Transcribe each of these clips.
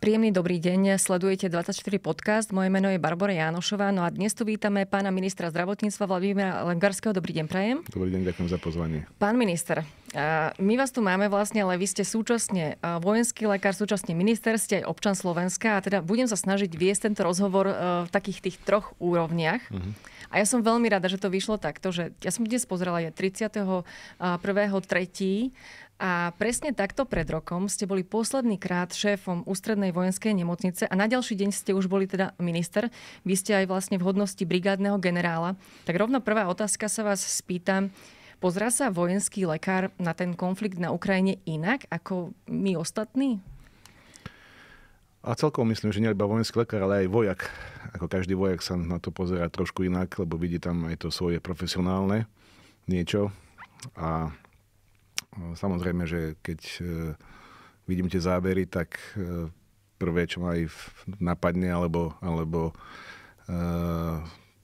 Príjemný dobrý deň, sledujete 24 podcast. Moje meno je Barbara Jánošová. No a dnes tu vítame pána ministra zdravotníctva Vladimíra Lengarského. Dobrý deň, prajem. Dobrý deň, ďakujem za pozvanie. Pán minister, my vás tu máme vlastne, ale vy ste súčasne vojenský lekár, súčasne minister, ste aj občan Slovenska a teda budem sa snažiť viesť tento rozhovor e, v takých tých troch úrovniach. Uh-huh. A ja som veľmi rada, že to vyšlo takto, že ja som dnes pozrela, je 31.3. A presne takto pred rokom ste boli posledný krát šéfom ústrednej vojenskej nemocnice a na ďalší deň ste už boli teda minister. Vy ste aj vlastne v hodnosti brigádneho generála. Tak rovno prvá otázka sa vás spýtam. Pozrá sa vojenský lekár na ten konflikt na Ukrajine inak ako my ostatní? A celkom myslím, že nie iba vojenský lekár, ale aj vojak. Ako každý vojak sa na to pozera trošku inak, lebo vidí tam aj to svoje profesionálne niečo. A e, samozrejme, že keď e, vidím tie zábery, tak e, prvé, čo ma aj napadne, alebo, alebo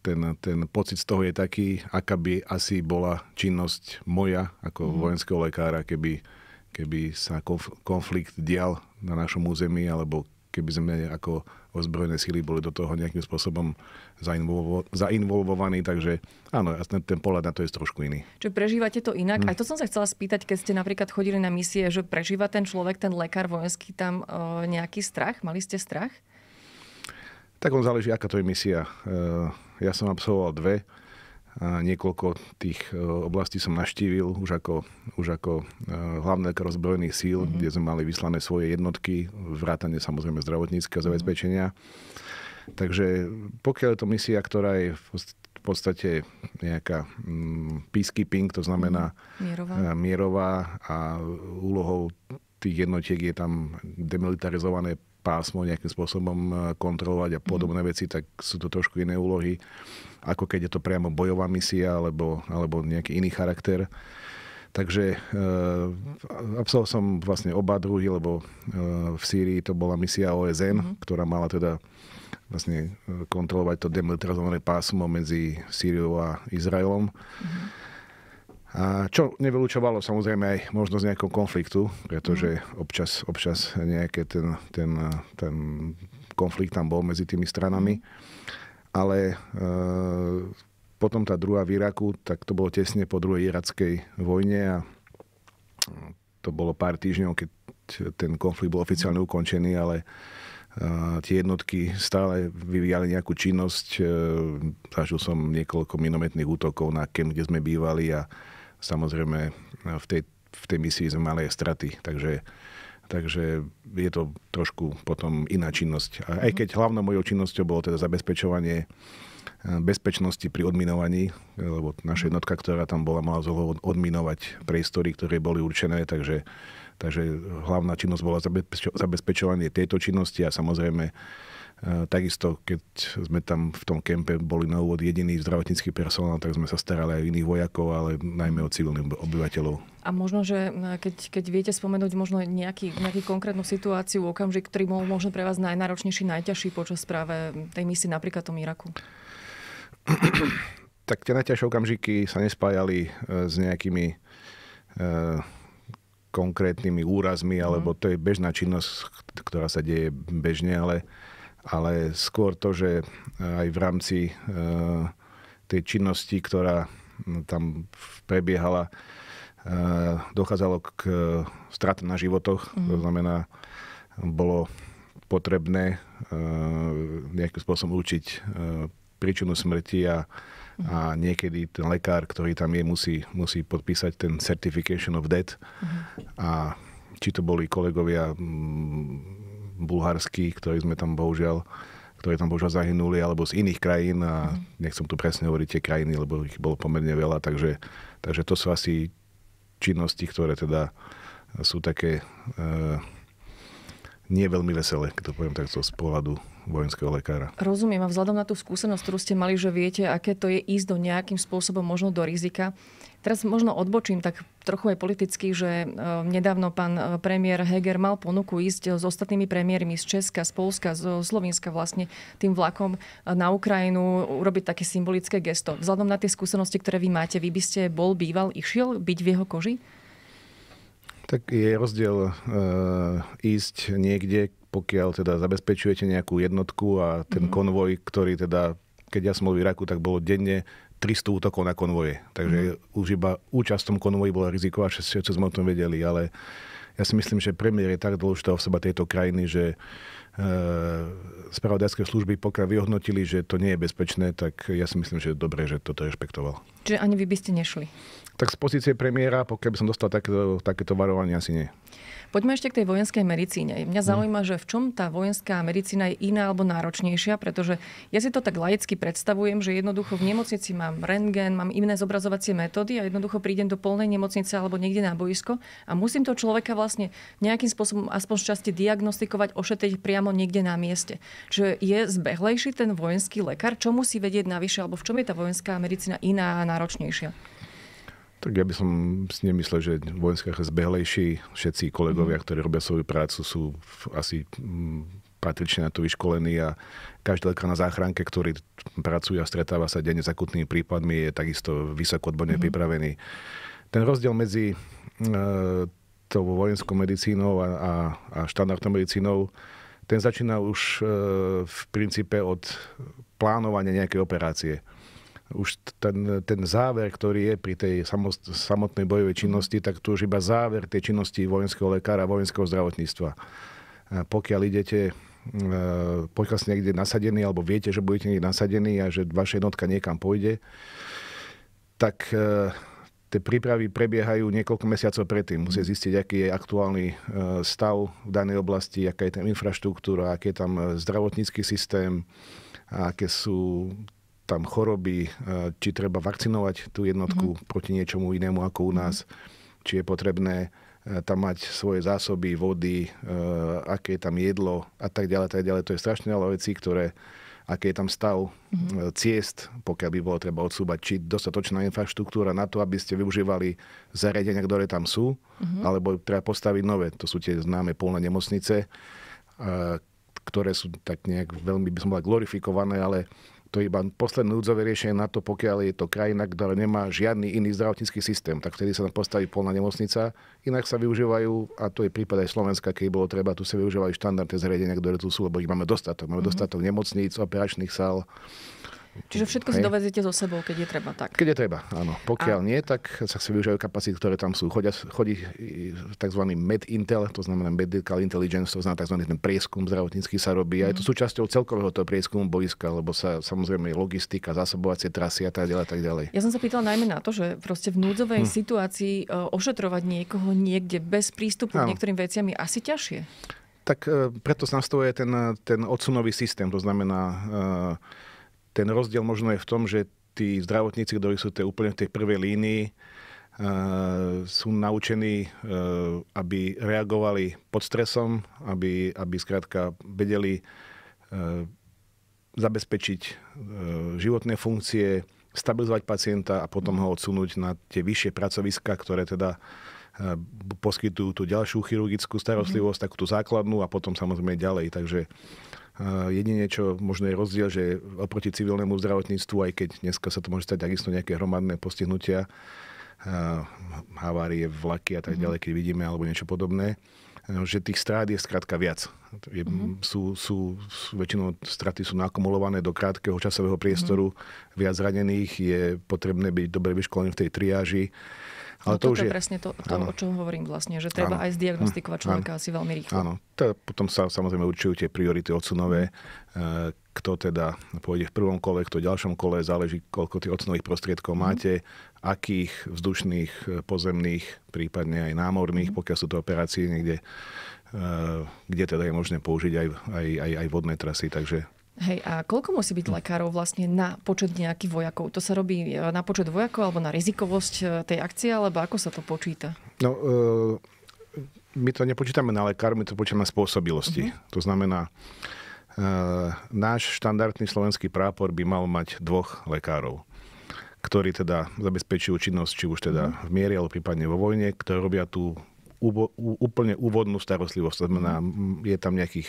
ten, ten pocit z toho je taký, aká by asi bola činnosť moja ako mm. vojenského lekára, keby, keby sa konflikt dial na našom území alebo keby sme ako ozbrojené síly boli do toho nejakým spôsobom zainvolvo- zainvolvovaní, takže áno, ten, ten pohľad na to je trošku iný. Čiže prežívate to inak? Hm. Aj to som sa chcela spýtať, keď ste napríklad chodili na misie, že prežíva ten človek, ten lekár vojenský tam e, nejaký strach? Mali ste strach? Tak on záleží, aká to je misia. E, ja som absolvoval dve Niekoľko tých e, oblastí som naštívil už ako, už ako e, hlavné lekár ozbrojených síl, mm-hmm. kde sme mali vyslané svoje jednotky, vrátane samozrejme zdravotníckého zabezpečenia. Takže pokiaľ je to misia, ktorá je v podstate nejaká mm, peacekeeping, to znamená mhm. mierová, e, mierová a úlohou tých jednotiek je tam demilitarizované pásmo nejakým spôsobom e, kontrolovať a mhm. podobné mm. veci, tak sú to trošku iné úlohy, ako keď je to priamo bojová misia alebo, alebo nejaký iný charakter. Takže e, absolvoval som vlastne oba druhy, lebo e, v Sýrii to bola misia OSN, mm ktorá mala teda vlastne e, kontrolovať to demilitarizované pásmo medzi Sýriou a Izraelom. mm čo nevylučovalo samozrejme aj možnosť nejakého konfliktu, pretože mhm. občas, občas nejaký ten, ten, ten konflikt tam bol medzi tými stranami. Mhm. Ale e, potom tá druhá v Iraku, tak to bolo tesne po druhej irackej vojne a to bolo pár týždňov, keď ten konflikt bol oficiálne ukončený, ale e, tie jednotky stále vyvíjali nejakú činnosť. E, zažil som niekoľko minometných útokov na kem, kde sme bývali a Samozrejme, v tej, v tej misii sme mali aj straty, takže Takže je to trošku potom iná činnosť. Aj keď hlavnou mojou činnosťou bolo teda zabezpečovanie e, bezpečnosti pri odminovaní, lebo naša jednotka, ktorá tam bola, mala odminovať priestory, ktoré boli určené, takže, takže hlavná činnosť bola zabezpečovanie tejto činnosti a samozrejme Eh, takisto, keď sme tam v tom kempe boli na úvod jediný zdravotnícky personál, tak sme sa starali aj iných vojakov, ale najmä o civilných obyvateľov. A možno, že eh, keď, keď viete spomenúť možno nejaký, nejaký konkrétnu situáciu, okamžik, ktorý bol možno pre vás najnáročnejší, najťažší počas práve tej misie napríklad tom Iraku? tak tie najťažšie okamžiky sa nespájali eh, s nejakými e, konkrétnymi úrazmi, mhm. alebo to je bežná činnosť, ktorá sa deje bežne, ale ale skôr to, že e, aj v rámci e, tej činnosti, ktorá tam prebiehala, e, dochádzalo k strat na životoch. Mm. To mhm. znamená, bolo potrebné nejakým spôsobom určiť príčinu smrti a, mhm. a niekedy ten lekár, ktorý tam je, musí, musí podpísať ten Certification of Death. Mm. A či to boli kolegovia bulharský, ktorí sme tam bohužiaľ ktoré tam bohužiaľ zahynuli, alebo z iných krajín a mhm. nechcem tu presne hovoriť tie krajiny, lebo ich bolo pomerne veľa, takže, takže to sú asi činnosti, ktoré teda sú také e, nie veľmi veselé, keď to poviem takto z pohľadu vojenského lekára. Rozumiem a vzhľadom na tú skúsenosť, ktorú ste mali, že viete, aké to je ísť do nejakým spôsobom možno do rizika, Teraz možno odbočím tak trochu aj politicky, že e, nedávno pán e, premiér Heger mal ponuku ísť e, s ostatnými premiérmi z Česka, z Polska, z Slovenska vlastne tým vlakom na Ukrajinu, urobiť také symbolické gesto. Vzhľadom na tie skúsenosti, ktoré vy máte, vy by ste bol býval, išiel byť v jeho koži? Tak je rozdiel e, ísť niekde, pokiaľ teda zabezpečujete nejakú jednotku a ten mm-hmm. konvoj, ktorý teda, keď ja som bol v Iraku, tak bolo denne 300 útokov na konvoje. Takže mm. už iba účasť v tom konvoji bola riziková, čo, čo sme o tom vedeli. Ale ja si myslím, že premiér je tak dôležitá osoba tejto krajiny, že e, spravodajské služby, pokiaľ vyhodnotili, že to nie je bezpečné, tak ja si myslím, že je dobré, že toto rešpektoval. Čiže ani vy by ste nešli? Tak z pozície premiéra, pokiaľ by som dostal takéto, e, takéto varovanie, asi nie. Poďme ešte k tej vojenskej medicíne. Mňa mhm. zaujíma, že v čom tá vojenská medicína je iná alebo náročnejšia, pretože ja si to tak laicky predstavujem, že jednoducho v nemocnici mám rentgen, mám iné zobrazovacie metódy a jednoducho prídem do polnej nemocnice alebo niekde na boisko a musím to človeka vlastne nejakým spôsobom aspoň z časti diagnostikovať, ošetriť priamo niekde na mieste. Čiže je zbehlejší ten vojenský lekár, čo musí vedieť navyše alebo v čom je tá vojenská medicína iná a náročnejšie. Tak ja by som si nemyslel, že vojenská je zbehlejší. Všetci kolegovia, mm. ktorí robia svoju prácu, sú asi mm, patrične na to vyškolení a každý lekár na záchranke, ktorý pracuje a stretáva sa denne s akutnými prípadmi, je takisto vysoko odborne mm. pripravený. Ten rozdiel medzi e, tou vojenskou medicínou a, a, a štandardnou medicínou, ten začína už e, v princípe od plánovania nejakej operácie už ten, ten záver, ktorý je pri tej samost, samotnej bojovej činnosti, tak tu už iba záver tej činnosti vojenského lekára, vojenského zdravotníctva. Pokiaľ idete e, pokiaľ ste niekde nasadení alebo viete, že budete niekde nasadení a že vaša jednotka niekam pôjde, tak e, tie prípravy prebiehajú niekoľko mesiacov predtým. Musíte zistiť, aký je aktuálny e, stav v danej oblasti, aká je tam infraštruktúra, aký je tam zdravotnícky systém, a aké sú tam choroby, e, či treba vakcinovať tú jednotku mm-hmm. proti niečomu inému ako u mhm. nás, mm-hmm. či je potrebné e, tam mať svoje zásoby vody, e, aké je tam jedlo a tak ďalej, tak ďalej. To je strašne veľa vecí, ktoré, aké je tam stav mm-hmm. ciest, pokiaľ by bolo treba odsúbať, či dostatočná infraštruktúra na to, aby ste využívali zariadenia, ktoré tam sú, mm-hmm. alebo treba postaviť nové. To sú tie známe polné nemocnice, ktoré sú tak nejak veľmi, by som bola glorifikované, ale to je iba posledné núdzové riešenie na to, pokiaľ je to krajina, ktorá nemá žiadny iný zdravotnícky systém, tak vtedy sa tam postaví polná nemocnica. Inak sa využívajú, a to je prípad aj Slovenska, keď bolo treba, tu sa využívajú štandardné zariadenia, ktoré tu sú, lebo ich máme dostatok. Máme mm-hmm. dostatok nemocníc, operačných sál, Čiže všetko hej. si doveziete so sebou, keď je treba tak. Keď je treba, áno. Pokiaľ a... nie, tak sa si využívajú kapacity, ktoré tam sú. Chodia, chodí e, tzv. Intel, to znamená Medical Intelligence, to znamená tzv. ten prieskum zdravotnícky sa robí. Mm. A je to mhm. súčasťou celkového toho prieskumu boiska, lebo sa samozrejme logistika, zásobovacie trasy a tak ďalej. Tak ďalej. Ja som sa pýtal najmä na to, že proste v núdzovej hm. situácii e, ošetrovať niekoho niekde bez prístupu áno. k niektorým veciam je asi ťažšie tak e, preto sa nastavuje ten, ten odsunový systém, to znamená ten rozdiel možno je v tom, že tí zdravotníci, ktorí sú tie úplne v tej prvej línii, e, sú naučení, e, aby reagovali pod stresom, aby, aby skrátka vedeli e, zabezpečiť životné funkcie, stabilizovať pacienta a potom ho odsunúť na tie vyššie pracoviska, ktoré teda poskytujú tú ďalšiu chirurgickú starostlivosť, mm-hmm. takú tú základnú a potom samozrejme ďalej. Takže Eh, Jedine, čo možno je rozdiel, že oproti civilnému zdravotníctvu, aj keď dneska sa to môže stať takisto nejaké hromadné postihnutia, eh, havárie, vlaky a tak mhm. ďalej, keď vidíme, alebo niečo podobné, eh, že tých strát je skrátka viac. Je, mm-hmm. sú, sú, sú, väčšinou straty sú nakumulované do krátkeho časového mhm. priestoru, mm-hmm. viac zranených, je potrebné byť dobre vyškolený v tej triáži ale no to, to už je presne to, to o čom hovorím vlastne, že treba ano. aj zdiagnostikovať človeka ano. asi veľmi rýchlo. Áno, potom sa samozrejme určujú tie priority odsunové, e, kto teda pôjde v prvom kole, kto v ďalšom kole, záleží, koľko tých odsunových prostriedkov mm. máte, akých vzdušných, e, pozemných, prípadne aj námorných, mm. pokiaľ sú to operácie niekde, e, kde teda je možné použiť aj, aj, aj, aj vodné trasy, takže Hej, a koľko musí byť hm. lekárov vlastne na počet nejakých vojakov? To sa robí e, na počet vojakov alebo na rizikovosť e, tej akcie, alebo ako sa to počíta? No, e, my to nepočítame na lekárov, my to počítame na spôsobilosti. Uh-huh. To znamená, náš štandardný slovenský prápor by mal mať dvoch lekárov ktorí teda zabezpečujú činnosť, či už teda mhm. v miere, alebo prípadne vo vojne, ktorí robia tú úplne úvodnú starostlivosť. To znamená, mhm. je tam nejakých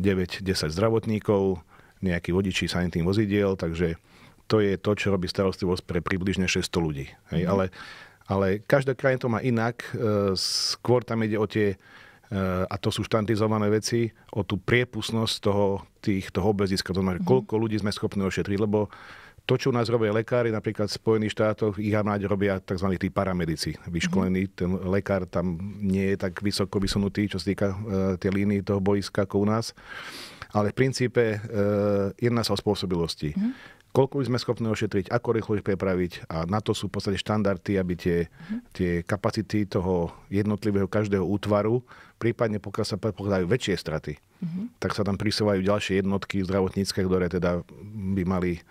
9-10 zdravotníkov, nejakí vodiči sanitných vozidiel, takže to je to, čo robí starostlivosť pre približne 600 ľudí. Hej. Mm. Ale, ale každá krajina to má inak, e, skôr tam ide o tie, e, a to sú štandardizované veci, o tú priepustnosť toho, tých, toho to znamená, mm. koľko ľudí sme schopní ošetriť, lebo to, čo u nás robia lekári, napríklad v Spojených štátoch, ich mať robia tzv. tí paramedici vyškolení. Mm-hmm. Ten lekár tam nie je tak vysoko vysunutý, čo sa týka e, tie línii toho boiska ako u nás. Ale v princípe e, jedna sa o spôsobilosti. Mm-hmm koľko sme schopní ošetriť, ako rýchlo ich prepraviť a na to sú v podstate štandardy, aby tie, mhm. tie kapacity toho jednotlivého každého útvaru, prípadne pokiaľ sa predpokladajú väčšie straty, mm-hmm. tak sa tam prisúvajú ďalšie jednotky zdravotnícke, ktoré teda by mali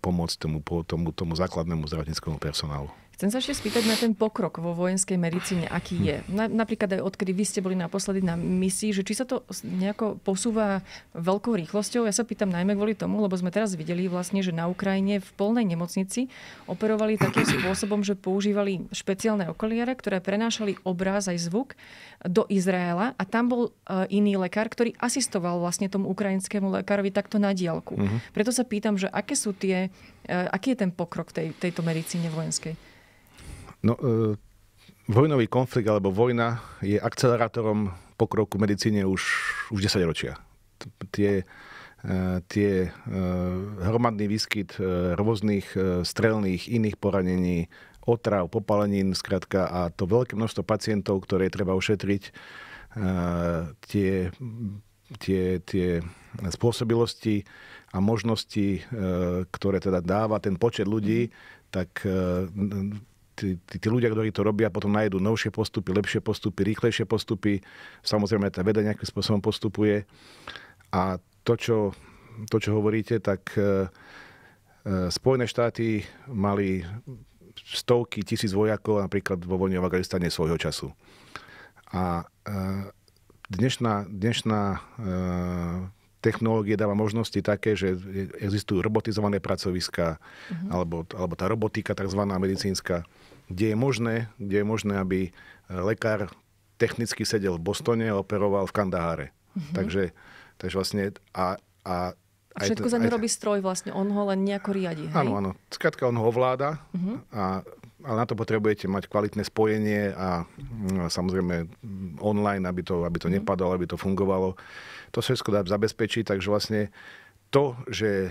pomôcť tomu, tomu, tomu základnému zdravotníckému personálu. Chcem sa ešte spýtať na ten pokrok vo vojenskej medicíne, aký je. Na, napríklad aj odkedy vy ste boli naposledy na misii, že či sa to nejako posúva veľkou rýchlosťou. Ja sa pýtam najmä kvôli tomu, lebo sme teraz videli vlastne, že na Ukrajine v polnej nemocnici operovali takým spôsobom, že používali špeciálne okoliare, ktoré prenášali obraz aj zvuk do Izraela a tam bol e, iný lekár, ktorý asistoval vlastne tomu ukrajinskému lekárovi takto na diálku. Mm-hmm. Preto sa pýtam, že aké sú tie, e, aký je ten pokrok tej, tejto medicíne vojenskej? No, e, vojnový konflikt alebo vojna je akcelerátorom pokroku medicíne už, už 10 ročia. Tie, e, tie e, hromadný výskyt rôznych strelných iných poranení, otrav, popalenín, zkrátka a to veľké množstvo pacientov, ktoré treba ošetriť, tie, tie, tie spôsobilosti a možnosti, ktoré teda dáva ten počet ľudí, tak tí, tí, tí ľudia, ktorí to robia, potom nájdu novšie postupy, lepšie postupy, rýchlejšie postupy. Samozrejme, tá veda nejakým spôsobom postupuje. A to, čo, to, čo hovoríte, tak e, e Spojené štáty mali stovky tisíc vojakov napríklad vo vojne v Afganistane svojho času. A e, dnešná, dnešná e, technológie dáva možnosti také, že existujú robotizované pracoviská, mm-hmm. alebo, alebo tá robotika tzv. medicínska kde je možné, kde je možné aby e, lekár technicky sedel v Bostone a operoval v Kandaháre. Mm-hmm. Takže, takže vlastne a, a a všetko za ňu robí stroj vlastne, on ho len nejako riadi, hej? Áno, áno. Skratka, on ho ovláda, mm-hmm. a, ale na to potrebujete mať kvalitné spojenie a, mm, a samozrejme mm, online, aby to, aby to mm-hmm. nepadalo, aby to fungovalo. To všetko dá zabezpečiť, takže vlastne to, že e,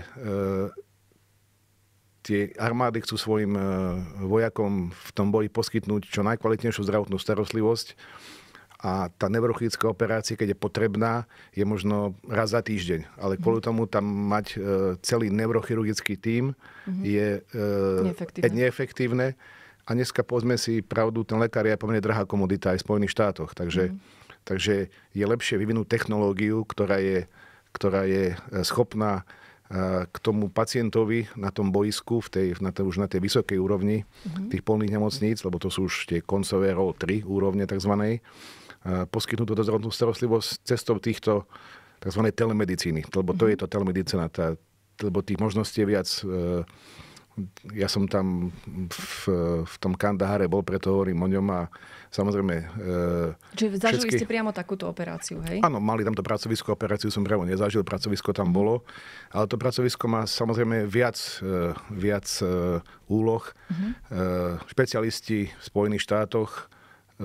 tie armády chcú svojim e, vojakom v tom boji poskytnúť čo najkvalitnejšiu zdravotnú starostlivosť a tá neurochická operácia, keď je potrebná, je možno raz za týždeň. Ale kvôli mhm. tomu tam mať e, celý neurochirurgický tím mm-hmm. je e, neefektívne. neefektívne. A dneska povedzme si pravdu, ten lekár je pomerne drahá komodita aj v Spojených štátoch. Takže, mm-hmm. takže je lepšie vyvinúť technológiu, ktorá je, ktorá je schopná k tomu pacientovi na tom boisku, v tej, na tej, už na tej vysokej úrovni mm-hmm. tých polných nemocníc, lebo to sú už tie koncové ro 3 úrovne tzv. poskytnúť túto zdravotnú starostlivosť cestou týchto tzv. telemedicíny, lebo to mm-hmm. je to telemedicína, tá, lebo tých možností je viac. E, ja som tam v, v tom Kandahare bol, preto hovorím o ňom a samozrejme... E, Čiže zažili všetky... ste priamo takúto operáciu, hej? Áno, mali tam to pracovisko, operáciu som priamo nezažil, pracovisko tam mhm. bolo, ale to pracovisko má samozrejme viac, e, viac e, úloh. Mm-hmm. E, špecialisti v Spojených štátoch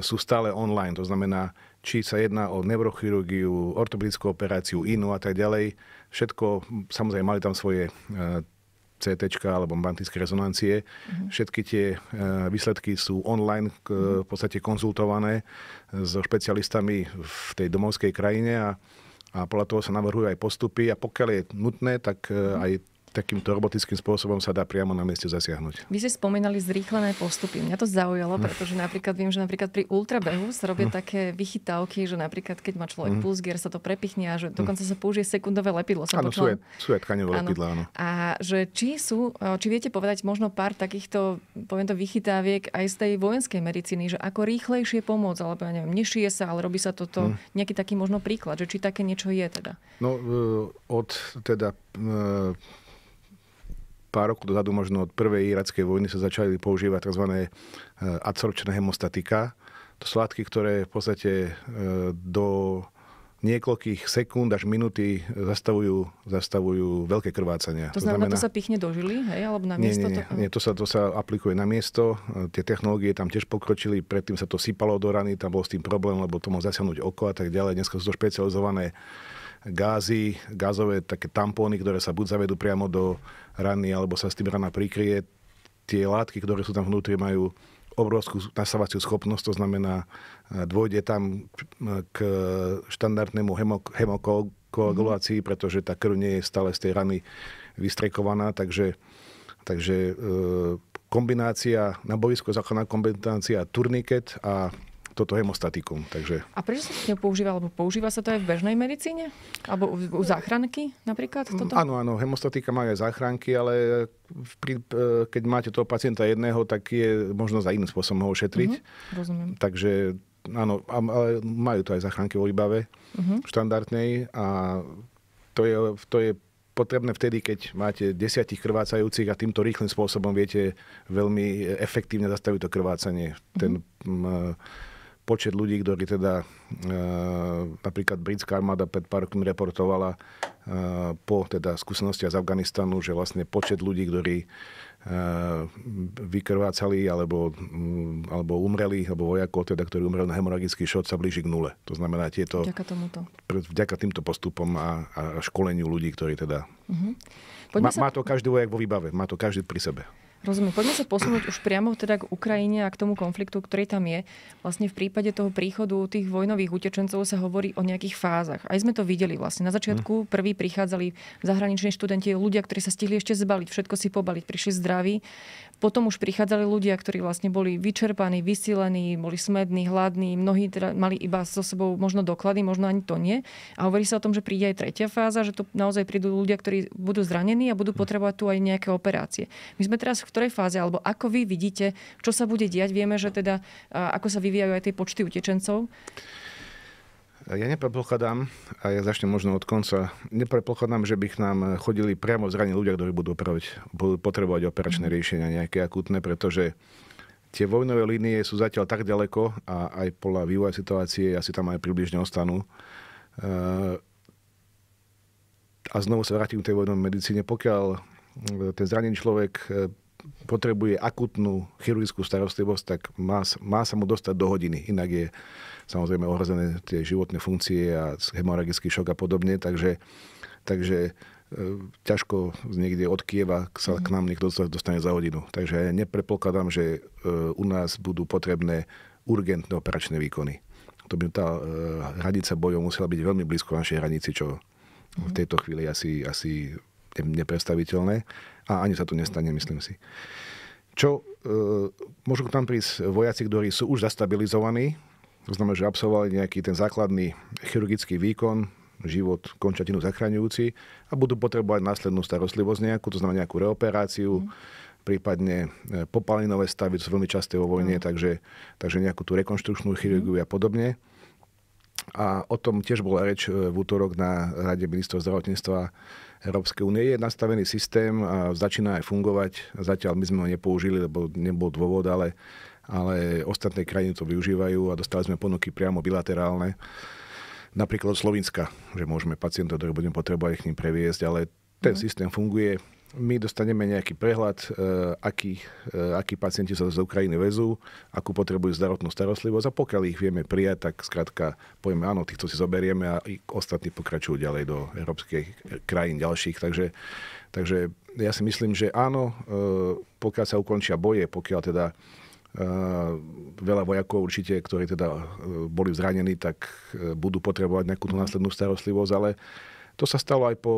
sú stále online, to znamená, či sa jedná o neurochirurgiu, ortopedickú operáciu, inú a tak ďalej. Všetko, samozrejme, mali tam svoje e, CT alebo magnetické rezonancie. Mm-hmm. Všetky tie e, výsledky sú online e, v podstate konzultované so špecialistami v tej domovskej krajine a a podľa toho sa navrhujú aj postupy a pokiaľ je nutné, tak e, mhm. aj takýmto robotickým spôsobom sa dá priamo na mieste zasiahnuť. Vy ste spomínali zrýchlené postupy. Mňa to zaujalo, hm. pretože napríklad viem, že napríklad pri ultrabehu sa robia mm. také vychytávky, že napríklad keď má človek mm. Hm. pulsgier, sa to prepichne a že dokonca sa použije sekundové lepidlo. Som áno, počula... sú, aj, sú aj tkaňové lepidla, áno. A že či sú, eh, či viete povedať možno pár takýchto, poviem to, vychytáviek aj z tej vojenskej medicíny, že ako rýchlejšie pomôcť, alebo ja neviem, nešie sa, ale robí sa toto, mm. nejaký taký možno príklad, že či také niečo je teda. No, eh, od teda eh, pár rokov dozadu, možno od prvej irackej vojny, sa začali používať tzv. E, adsorpčné hemostatika. To sú látky, ktoré v podstate e, do niekoľkých sekúnd až minúty zastavujú, zastavujú veľké krvácania. To znamená, to znamená, to sa pichne do žily, hej? Alebo na nie, miesto? Nie, nie, to... nie to, sa, to sa aplikuje na miesto. E, tie technológie tam tiež pokročili, predtým sa to sypalo do rany, tam bol s tým problém, lebo to mohlo zasiahnuť oko a tak ďalej. Dneska sú to špecializované gázy, gázové také tampóny, ktoré sa buď zavedú priamo do rany, alebo sa s tým rana prikrie. Tie látky, ktoré sú tam vnútri, majú obrovskú nasávaciu schopnosť, to znamená, e, dôjde tam e, k štandardnému hemokoagulácii, mhm. pretože tá krv nie je stále z tej rany vystrekovaná, takže, takže e, kombinácia, na boisko zákonná kombinácia turniket a toto hemostatikum. Takže... A prečo sa to používa? Alebo používa sa to aj v bežnej medicíne? Alebo u, u záchranky napríklad? Toto? Áno, áno, hemostatika má aj záchranky, ale pri, e, keď máte toho pacienta jedného, tak je možno za iným spôsobom ho ošetriť. Uh-huh, rozumiem. Takže áno, ale majú to aj záchranky vo výbave uh-huh. štandardnej a to je, to je potrebné vtedy, keď máte desiatich krvácajúcich a týmto rýchlym spôsobom viete veľmi efektívne zastaviť to krvácanie. Mm-hmm. Ten mhm. m, počet ľudí, ktorí teda, e, napríklad britská armáda pred pár rokmi reportovala e, po teda skúsenosti z Afganistanu, že vlastne počet ľudí, ktorí e, vykrvácali alebo, mm, alebo umreli, alebo vojakov, teda, ktorí umreli na hemoragický šot, sa blíži k nule. To znamená tieto... Vďaka tomuto. Vďaka týmto postupom a, a školeniu ľudí, ktorí teda... Mm-hmm. Poďme má, sa... má to každý vojak vo výbave, má to každý pri sebe. Rozumiem. Poďme sa posunúť už priamo teda k Ukrajine a k tomu konfliktu, ktorý tam je. Vlastne v prípade toho príchodu tých vojnových utečencov sa hovorí o nejakých fázach. Aj sme to videli vlastne. Na začiatku mm. prví prichádzali zahraniční študenti, ľudia, ktorí sa stihli ešte zbaliť, všetko si pobaliť, prišli zdraví. Potom už prichádzali ľudia, ktorí vlastne boli vyčerpaní, vysílení, boli smední, hladní, mnohí teda mali iba so sebou možno doklady, možno ani to nie. A hovorí sa o tom, že príde aj tretia fáza, že tu naozaj prídu ľudia, ktorí budú zranení a budú mhm. potrebovať tu aj nejaké operácie. My sme teraz v ktorej fáze, alebo ako vy vidíte, čo sa bude diať? Vieme, že teda ako sa vyvíjajú aj tie počty utečencov. Ja neprepokladám, a ja začnem možno od konca, neprepokladám, že by k nám chodili priamo zraní ľudia, ktorí budú, opraviť, budú potrebovať operačné mhm. riešenia, nejaké akútne, pretože tie vojnové línie sú zatiaľ tak ďaleko a aj podľa vývoja situácie asi tam aj približne ostanú. Eh, a znovu sa vrátim k tej vojnovej medicíne. Pokiaľ eh, ten zranený človek eh, potrebuje akutnú chirurgickú starostlivosť, tak má, má sa mu dostať do hodiny. Inak je samozrejme ohrozené tie životné funkcie a hemoragický šok a podobne. Takže, takže e, ťažko niekde od Kieva sa k nám niekto dostane za hodinu. Takže ja neprepokladám, že e, u nás budú potrebné urgentné operačné výkony. To by tá e, hranica bojov musela byť veľmi blízko našej hranici, čo v mhm. tejto chvíli asi, asi nepredstaviteľné a ani sa tu nestane, myslím si. Čo e, môžu tam prísť vojaci, ktorí sú už zastabilizovaní, to znamená, že absolvovali nejaký ten základný chirurgický výkon, život končatinu zachraňujúci a budú potrebovať následnú starostlivosť nejakú, to znamená nejakú reoperáciu, mm. prípadne e, popalinové stavy, sú veľmi časté vo vojne, mm. takže, takže nejakú tú rekonštrukčnú mhm. chirurgiu mm. a podobne. A o tom tiež bola reč e, v útorok na Rade ministrov zdravotníctva Európskej únie. Je nastavený systém a začína aj fungovať. Zatiaľ my sme ho nepoužili, lebo nebol dôvod, ale, ale ostatné krajiny to využívajú a dostali sme ponuky priamo bilaterálne. Napríklad od Slovenska, že môžeme pacientov, ktorých budeme potrebovať, k ním previesť, ale ten mhm. systém funguje, my dostaneme nejaký prehľad, e, akí, e, akí pacienti sa z Ukrajiny vezú, akú potrebujú zdravotnú starostlivosť a pokiaľ ich vieme prijať, tak skrátka povieme áno, týchto si zoberieme a ostatní pokračujú ďalej do európskej e, krajín ďalších. Takže, takže ja si myslím, že áno, pokiaľ sa ukončia boje, pokiaľ teda veľa vojakov určite, ktorí teda boli zranení, tak budú potrebovať nejakú tú následnú starostlivosť, ale to sa stalo aj po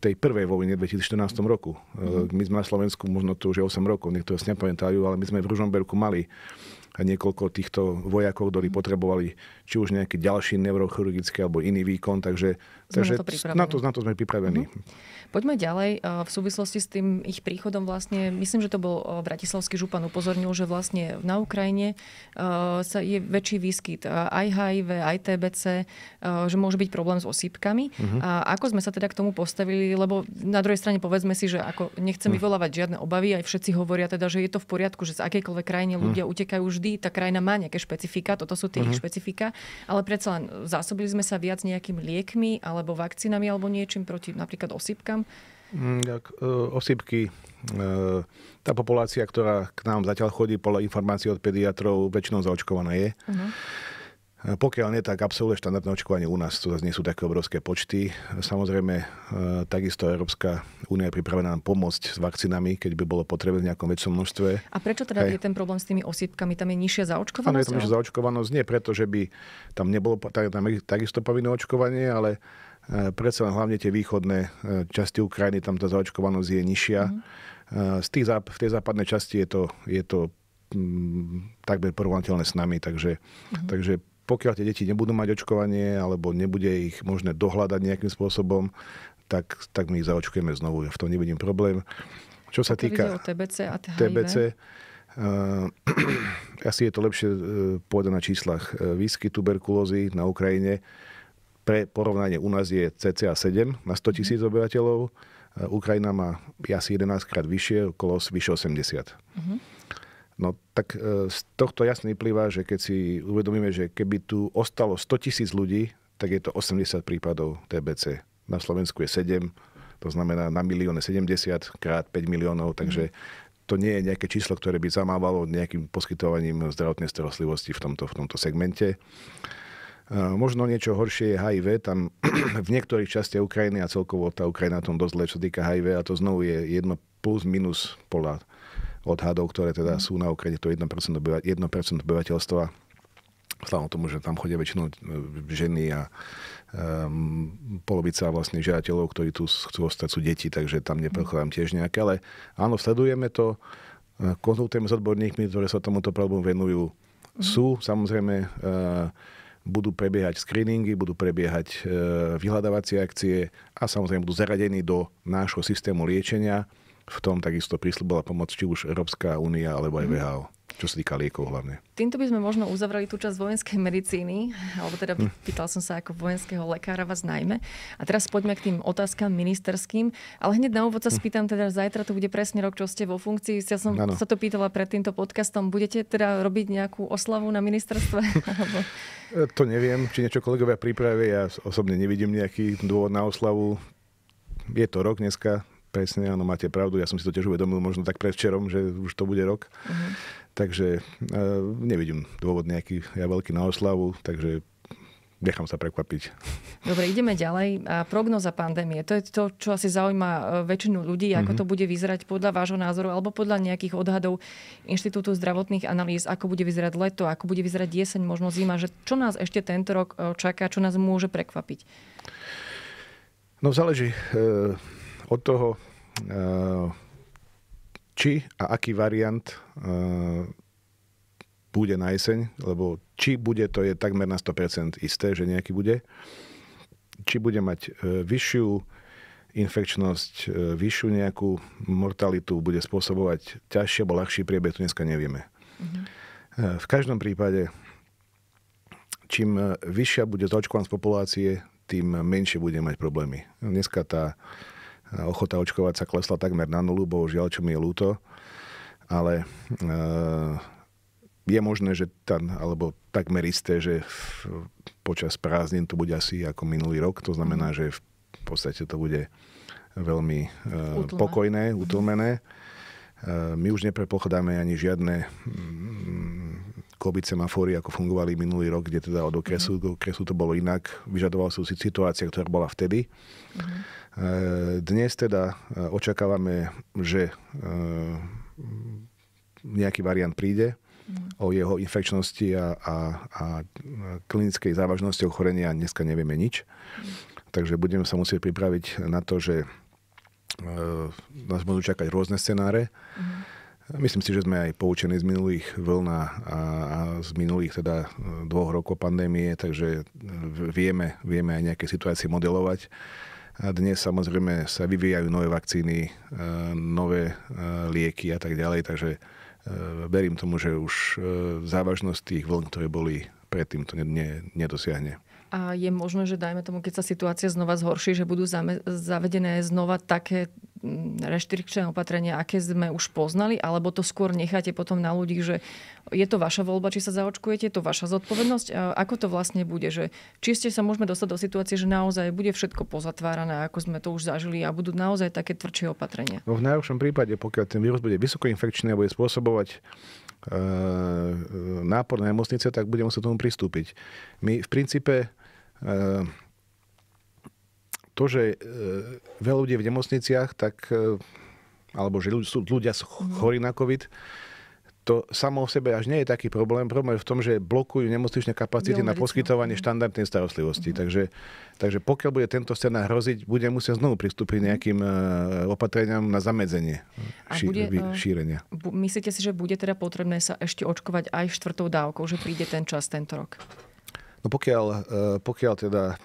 tej prvej vojne v 2014 roku. Mm. My sme na Slovensku možno to už je 8 rokov, niektorí si nepamätajú, ale my sme v Ružomberku mali niekoľko týchto vojakov, ktorí mhm. potrebovali či už nejaký ďalší neurochirurgický alebo iný výkon, takže Takže na to, pripravení. na to, na to sme pripravení. Uh-huh. Poďme ďalej. V súvislosti s tým ich príchodom vlastne, myslím, že to bol Bratislavský župan upozornil, že vlastne na Ukrajine sa je väčší výskyt aj HIV, aj TBC, že môže byť problém s osýpkami. Uh-huh. A ako sme sa teda k tomu postavili, lebo na druhej strane povedzme si, že ako nechcem uh-huh. vyvolávať žiadne obavy, aj všetci hovoria teda, že je to v poriadku, že z akejkoľvek krajine ľudia uh-huh. utekajú vždy, tá krajina má nejaké špecifika, toto sú tie uh-huh. ich špecifika, ale predsa len zásobili sme sa viac nejakými liekmi, ale alebo vakcínami alebo niečím proti napríklad osýpkam? Mm, e, osýpky. E, tá populácia, ktorá k nám zatiaľ chodí, podľa informácií od pediatrov, väčšinou zaočkovaná je. Uh-huh. Pokiaľ nie, tak absolútne štandardné očkovanie u nás, to zase nie sú také obrovské počty. Samozrejme, takisto Európska únia je pripravená nám pomôcť s vakcínami, keď by bolo potrebné v nejakom väčšom množstve. A prečo teda Hej. je ten problém s tými osýpkami? Tam je nižšia zaočkovanosť? Áno, je tam nižšia zaočkovanosť. Nie preto, že by tam nebolo tam takisto povinné očkovanie, ale Eh, predsa len hlavne tie východné eh, časti Ukrajiny, tam tá zaočkovanosť je nižšia. Mhm. Eh, z tých, v tej západnej časti je to, je to mm, takmer porovnateľné s nami, takže, mm. takže pokiaľ tie deti nebudú mať očkovanie alebo nebude ich možné dohľadať nejakým spôsobom, tak, tak my ich zaočkujeme znovu. Ja v tom nevidím problém. Čo sa týka TBC a THIV? TBC, Uh, asi je to lepšie uh, povedať na číslach. výsky tuberkulózy na Ukrajine pre porovnanie u nás je cca 7 na 100 tisíc mhm. obyvateľov, e, Ukrajina má asi 11 krát vyššie, okolo vyššie 80. Uh-huh. No tak e, z tohto jasne vyplýva, že keď si uvedomíme, že keby tu ostalo 100 tisíc ľudí, tak je to 80 prípadov TBC. Na Slovensku je 7, to znamená na milióne 70 krát 5 miliónov, takže mhm. to nie je nejaké číslo, ktoré by zamávalo nejakým poskytovaním zdravotnej starostlivosti v tomto, v tomto segmente. Eh, možno niečo horšie je HIV, tam v niektorých častiach Ukrajiny a celkovo tá Ukrajina tom dosť zle, čo týka HIV a to znovu je jedno plus minus podľa odhadov, ktoré teda mhm. sú na Ukrajine, to 1%, 1% obyvateľstva. Vzhľadom tomu, že tam chodia väčšinou eh, ženy a um, polovica vlastne žiateľov, ktorí tu chcú ostať, sú deti, takže tam neprechádzam tiež nejaké, ale áno, sledujeme to, eh, konzultujeme s odborníkmi, ktoré sa tomuto problému venujú. Mm. Sú samozrejme uh, budú prebiehať screeningy, budú prebiehať e, vyhľadávacie akcie a samozrejme budú zaradení do nášho systému liečenia. V tom takisto prislúbila pomoc či už Európska únia alebo aj VHO čo sa týka liekov hlavne. Týmto by sme možno uzavreli tú časť vojenskej medicíny, alebo teda hm. pýtal som sa ako vojenského lekára vás najmä. A teraz poďme k tým otázkam ministerským, ale hneď na úvod sa hm. spýtam, teda zajtra to bude presne rok, čo ste vo funkcii. Ja som ano. sa to pýtala pred týmto podcastom. Budete teda robiť nejakú oslavu na ministerstve? E, to neviem, či niečo kolegovia pripravia. Ja osobne nevidím nejaký dôvod na oslavu. Je to rok dneska, presne, áno, máte pravdu. Ja som si to tiež uvedomil možno tak predvčerom, že už to bude rok. Uh-huh. Takže uh, nevidím dôvod nejaký ja veľký na oslavu, takže nechám sa prekvapiť. Dobre, ideme ďalej. A prognoza pandémie, to je to, čo asi zaujíma e, väčšinu ľudí, ako mm-hmm. to bude vyzerať podľa vášho názoru alebo podľa nejakých odhadov Inštitútu zdravotných analýz, ako bude vyzerať leto, ako bude vyzerať jeseň, možno zima, že čo nás ešte tento rok e, čaká, čo nás môže prekvapiť? No záleží e, od toho, e, či a aký variant uh, bude na jeseň, lebo či bude, to je takmer na 100% isté, že nejaký bude. Či bude mať uh, vyššiu infekčnosť, uh, vyššiu nejakú mortalitu, bude spôsobovať ťažšie alebo ľahší priebeh, to dneska nevieme. Mm-hmm. Uh, v každom prípade, čím vyššia bude zaočkovanosť populácie, tým menšie bude mať problémy. Dneska tá ochota očkovať sa klesla takmer na nulu, bohužiaľ, čo mi je ľúto. Ale e, je možné, že tam, alebo takmer isté, že v, počas prázdnin to bude asi ako minulý rok. To znamená, mhm. že v podstate to bude veľmi e, eh, Utlme. pokojné, utlmené. Mhm. E, eh, my už neprepochodáme ani žiadne mm, COVID semafóry, ako fungovali minulý rok, kde teda od okresu mm-hmm. do okresu to bolo inak. Vyžadovala sú si situácia, ktorá bola vtedy. Mm-hmm. Dnes teda e, očakávame, že e, nejaký variant príde mm. o jeho infekčnosti a, a, a klinickej závažnosti ochorenia dneska nevieme nič. Mm. Takže budeme sa musieť pripraviť na to, že e, nás budú čakať rôzne scenáre. Mm. Myslím si, že sme aj poučení z minulých vln a, z minulých teda e, dvoch rokov pandémie, takže e, vieme, vieme aj nejaké situácie modelovať. A dnes samozrejme sa vyvíjajú nové vakcíny, e, nové lieky a tak ďalej, takže verím tomu, že už závažnosť tých vln, ktoré boli predtým, to nedosiahne a je možné, že dajme tomu, keď sa situácia znova zhorší, že budú zame- zavedené znova také mm, reštrikčné opatrenia, aké sme už poznali, alebo to skôr necháte potom na ľudí, že je to vaša voľba, či sa zaočkujete, je to vaša zodpovednosť. A ako to vlastne bude? Že či ste sa môžeme dostať do situácie, že naozaj bude všetko pozatvárané, ako sme to už zažili a budú naozaj také tvrdšie opatrenia? No v najhoršom prípade, pokiaľ ten vírus bude vysokoinfekčný a bude spôsobovať e, e nápor na nemocnice, tak budeme sa tomu pristúpiť. My v princípe Ehm, to, že e, veľa ľudí v nemocniciach, tak, e, alebo že ľudia sú, ľudia sú mhm. chorí na COVID, to samo o sebe až nie je taký problém. Problém je v tom, že blokujú nemocničné kapacity na poskytovanie mhm. štandardnej starostlivosti. Mm. Takže, takže pokiaľ bude tento scéna hroziť, bude musieť znovu pristúpiť mhm. nejakým e, opatreniam na zamedzenie A ší, bude, šírenia. Myslíte si, že bude teda potrebné sa ešte očkovať aj štvrtou dávkou, že príde ten čas tento rok? No pokiaľ, eh, pokiaľ teda eh,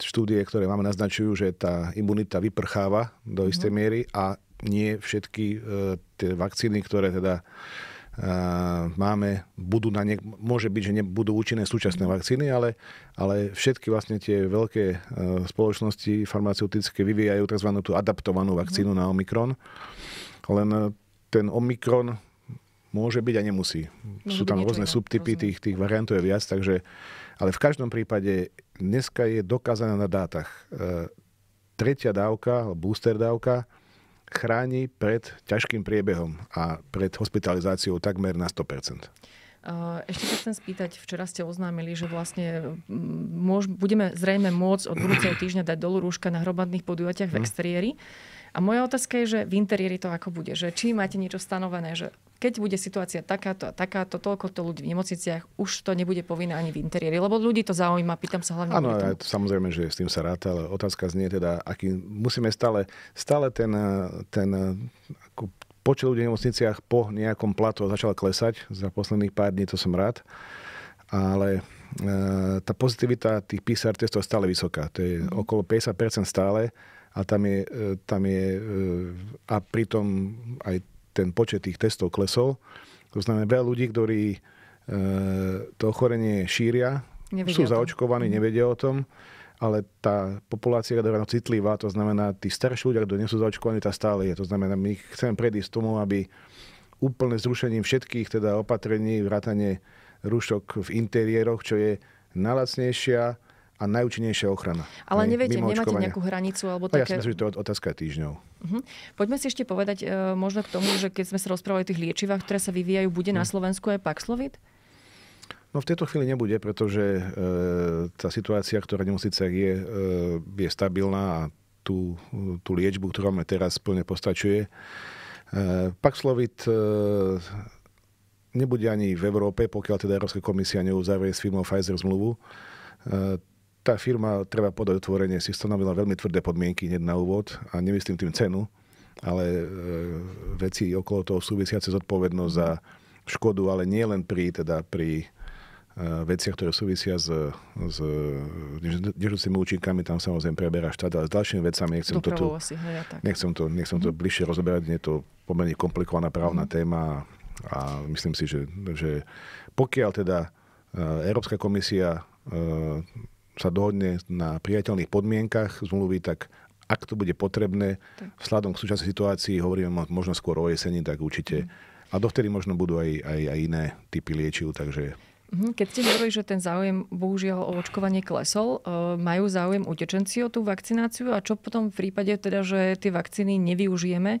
štúdie, ktoré máme, naznačujú, že tá imunita vyprcháva do istej mhm. miery a nie všetky eh, tie vakcíny, ktoré teda máme, budú na ne, môže byť, že nebudú účinné súčasné mhm. vakcíny, ale, ale všetky vlastne tie veľké spoločnosti farmaceutické vyvíjajú tzv. tú adaptovanú mhm. vakcínu na Omikron. Len ten Omikron Môže byť a nemusí. Môže Sú tam rôzne iné, subtypy, tých, tých variantov je viac, takže... Ale v každom prípade dneska je dokázané na dátach. E, tretia dávka, booster dávka, chráni pred ťažkým priebehom a pred hospitalizáciou takmer na 100%. E, ešte sa chcem spýtať, včera ste oznámili, že vlastne môž, budeme zrejme môcť od budúceho týždňa dať dolu rúška na hromadných podujatiach v mhm. exteriéri. A moja otázka je, že v interiéri to ako bude? Že či máte niečo stanovené, že keď bude situácia takáto a takáto, toľko to ľudí v nemocniciach, už to nebude povinné ani v interiéri, lebo ľudí to zaujíma, pýtam sa hlavne. Áno, ja, samozrejme, že s tým sa ráta, ale otázka znie teda, aký, musíme stále, stále ten, ten ako počet ľudí v nemocniciach po nejakom platu začal klesať za posledných pár dní, to som rád, ale e, tá pozitivita tých PCR testov je stále vysoká. To je mhm. okolo 50% stále a tam je, e, tam je e, a pritom aj ten počet tých testov klesol. To znamená, veľa ľudí, ktorí e, to ochorenie šíria, nevedia sú zaočkovaní, mhm. nevedia o tom, ale tá populácia je veľmi citlivá, to znamená, tí starší ľudia, ktorí nie sú zaočkovaní, tá stále je. To znamená, my chceme predísť tomu, aby úplne zrušením všetkých teda opatrení, vrátanie rušok v interiéroch, čo je najlacnejšia a najúčinnejšia ochrana. Ale ne, neviete, nemáte očkovania. nejakú hranicu alebo také... Ja si myslím, že to je otázka týždňov. Uh-huh. Poďme si ešte povedať uh, možno k tomu, že keď sme sa rozprávali o tých liečivách, ktoré sa vyvíjajú, bude hmm. na mhm. Slovensku aj Paxlovid? No v tejto chvíli nebude, pretože e, tá situácia, ktorá nemocnicách je, e, je stabilná a tú, tú liečbu, ktorú máme teraz, plne postačuje. E, Paxlovid e, nebude ani v Európe, pokiaľ teda Európska komisia neuzavrie s firmou Pfizer zmluvu. E, tá firma, treba podať otvorenie, si stanovila veľmi tvrdé podmienky hneď na úvod a nemyslím tým cenu, ale e, veci okolo toho súvisiace zodpovednosť za škodu, ale nie len pri, teda pri e, veciach, ktoré súvisia s, s nežúcimi účinkami, tam samozrejme preberá štát, ale s ďalšími vecami nechcem to, tu, asi, hej, tak. nechcem to, nechcem to mm bližšie rozoberať, je to pomerne komplikovaná právna mm téma a myslím si, že, že pokiaľ teda e, Európska komisia e, sa dohodne na priateľných podmienkach zmluvy, tak ak to bude potrebné, tak. vzhľadom k súčasnej situácii, hovoríme možno skôr o jeseni, tak určite. Mm. A dovtedy možno budú aj, aj, aj iné typy liečiv, takže Mhm, keď ste hovorili, že ten záujem bohužiaľ o očkovanie klesol, e, majú záujem utečenci o tú vakcináciu a čo potom v prípade teda, že tie vakcíny nevyužijeme? E,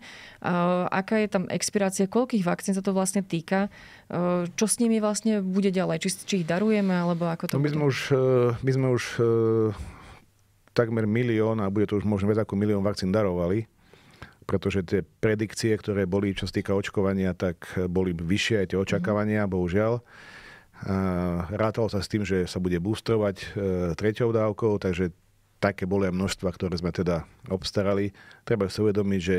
aká je tam expirácia? Koľkých vakcín sa to vlastne týka? E, čo s nimi vlastne bude ďalej? Či, či ich darujeme alebo ako to no, my sme už, my sme už takmer milión a bude to už možno viac ako milión vakcín darovali pretože tie predikcie, ktoré boli, čo sa týka očkovania, tak boli vyššie aj tie mhm. očakávania, bohužiaľ. Rátalo sa s tým, že sa bude boostrovať e, treťou dávkou, takže také boli aj množstva, ktoré sme teda obstarali. Treba si uvedomiť, že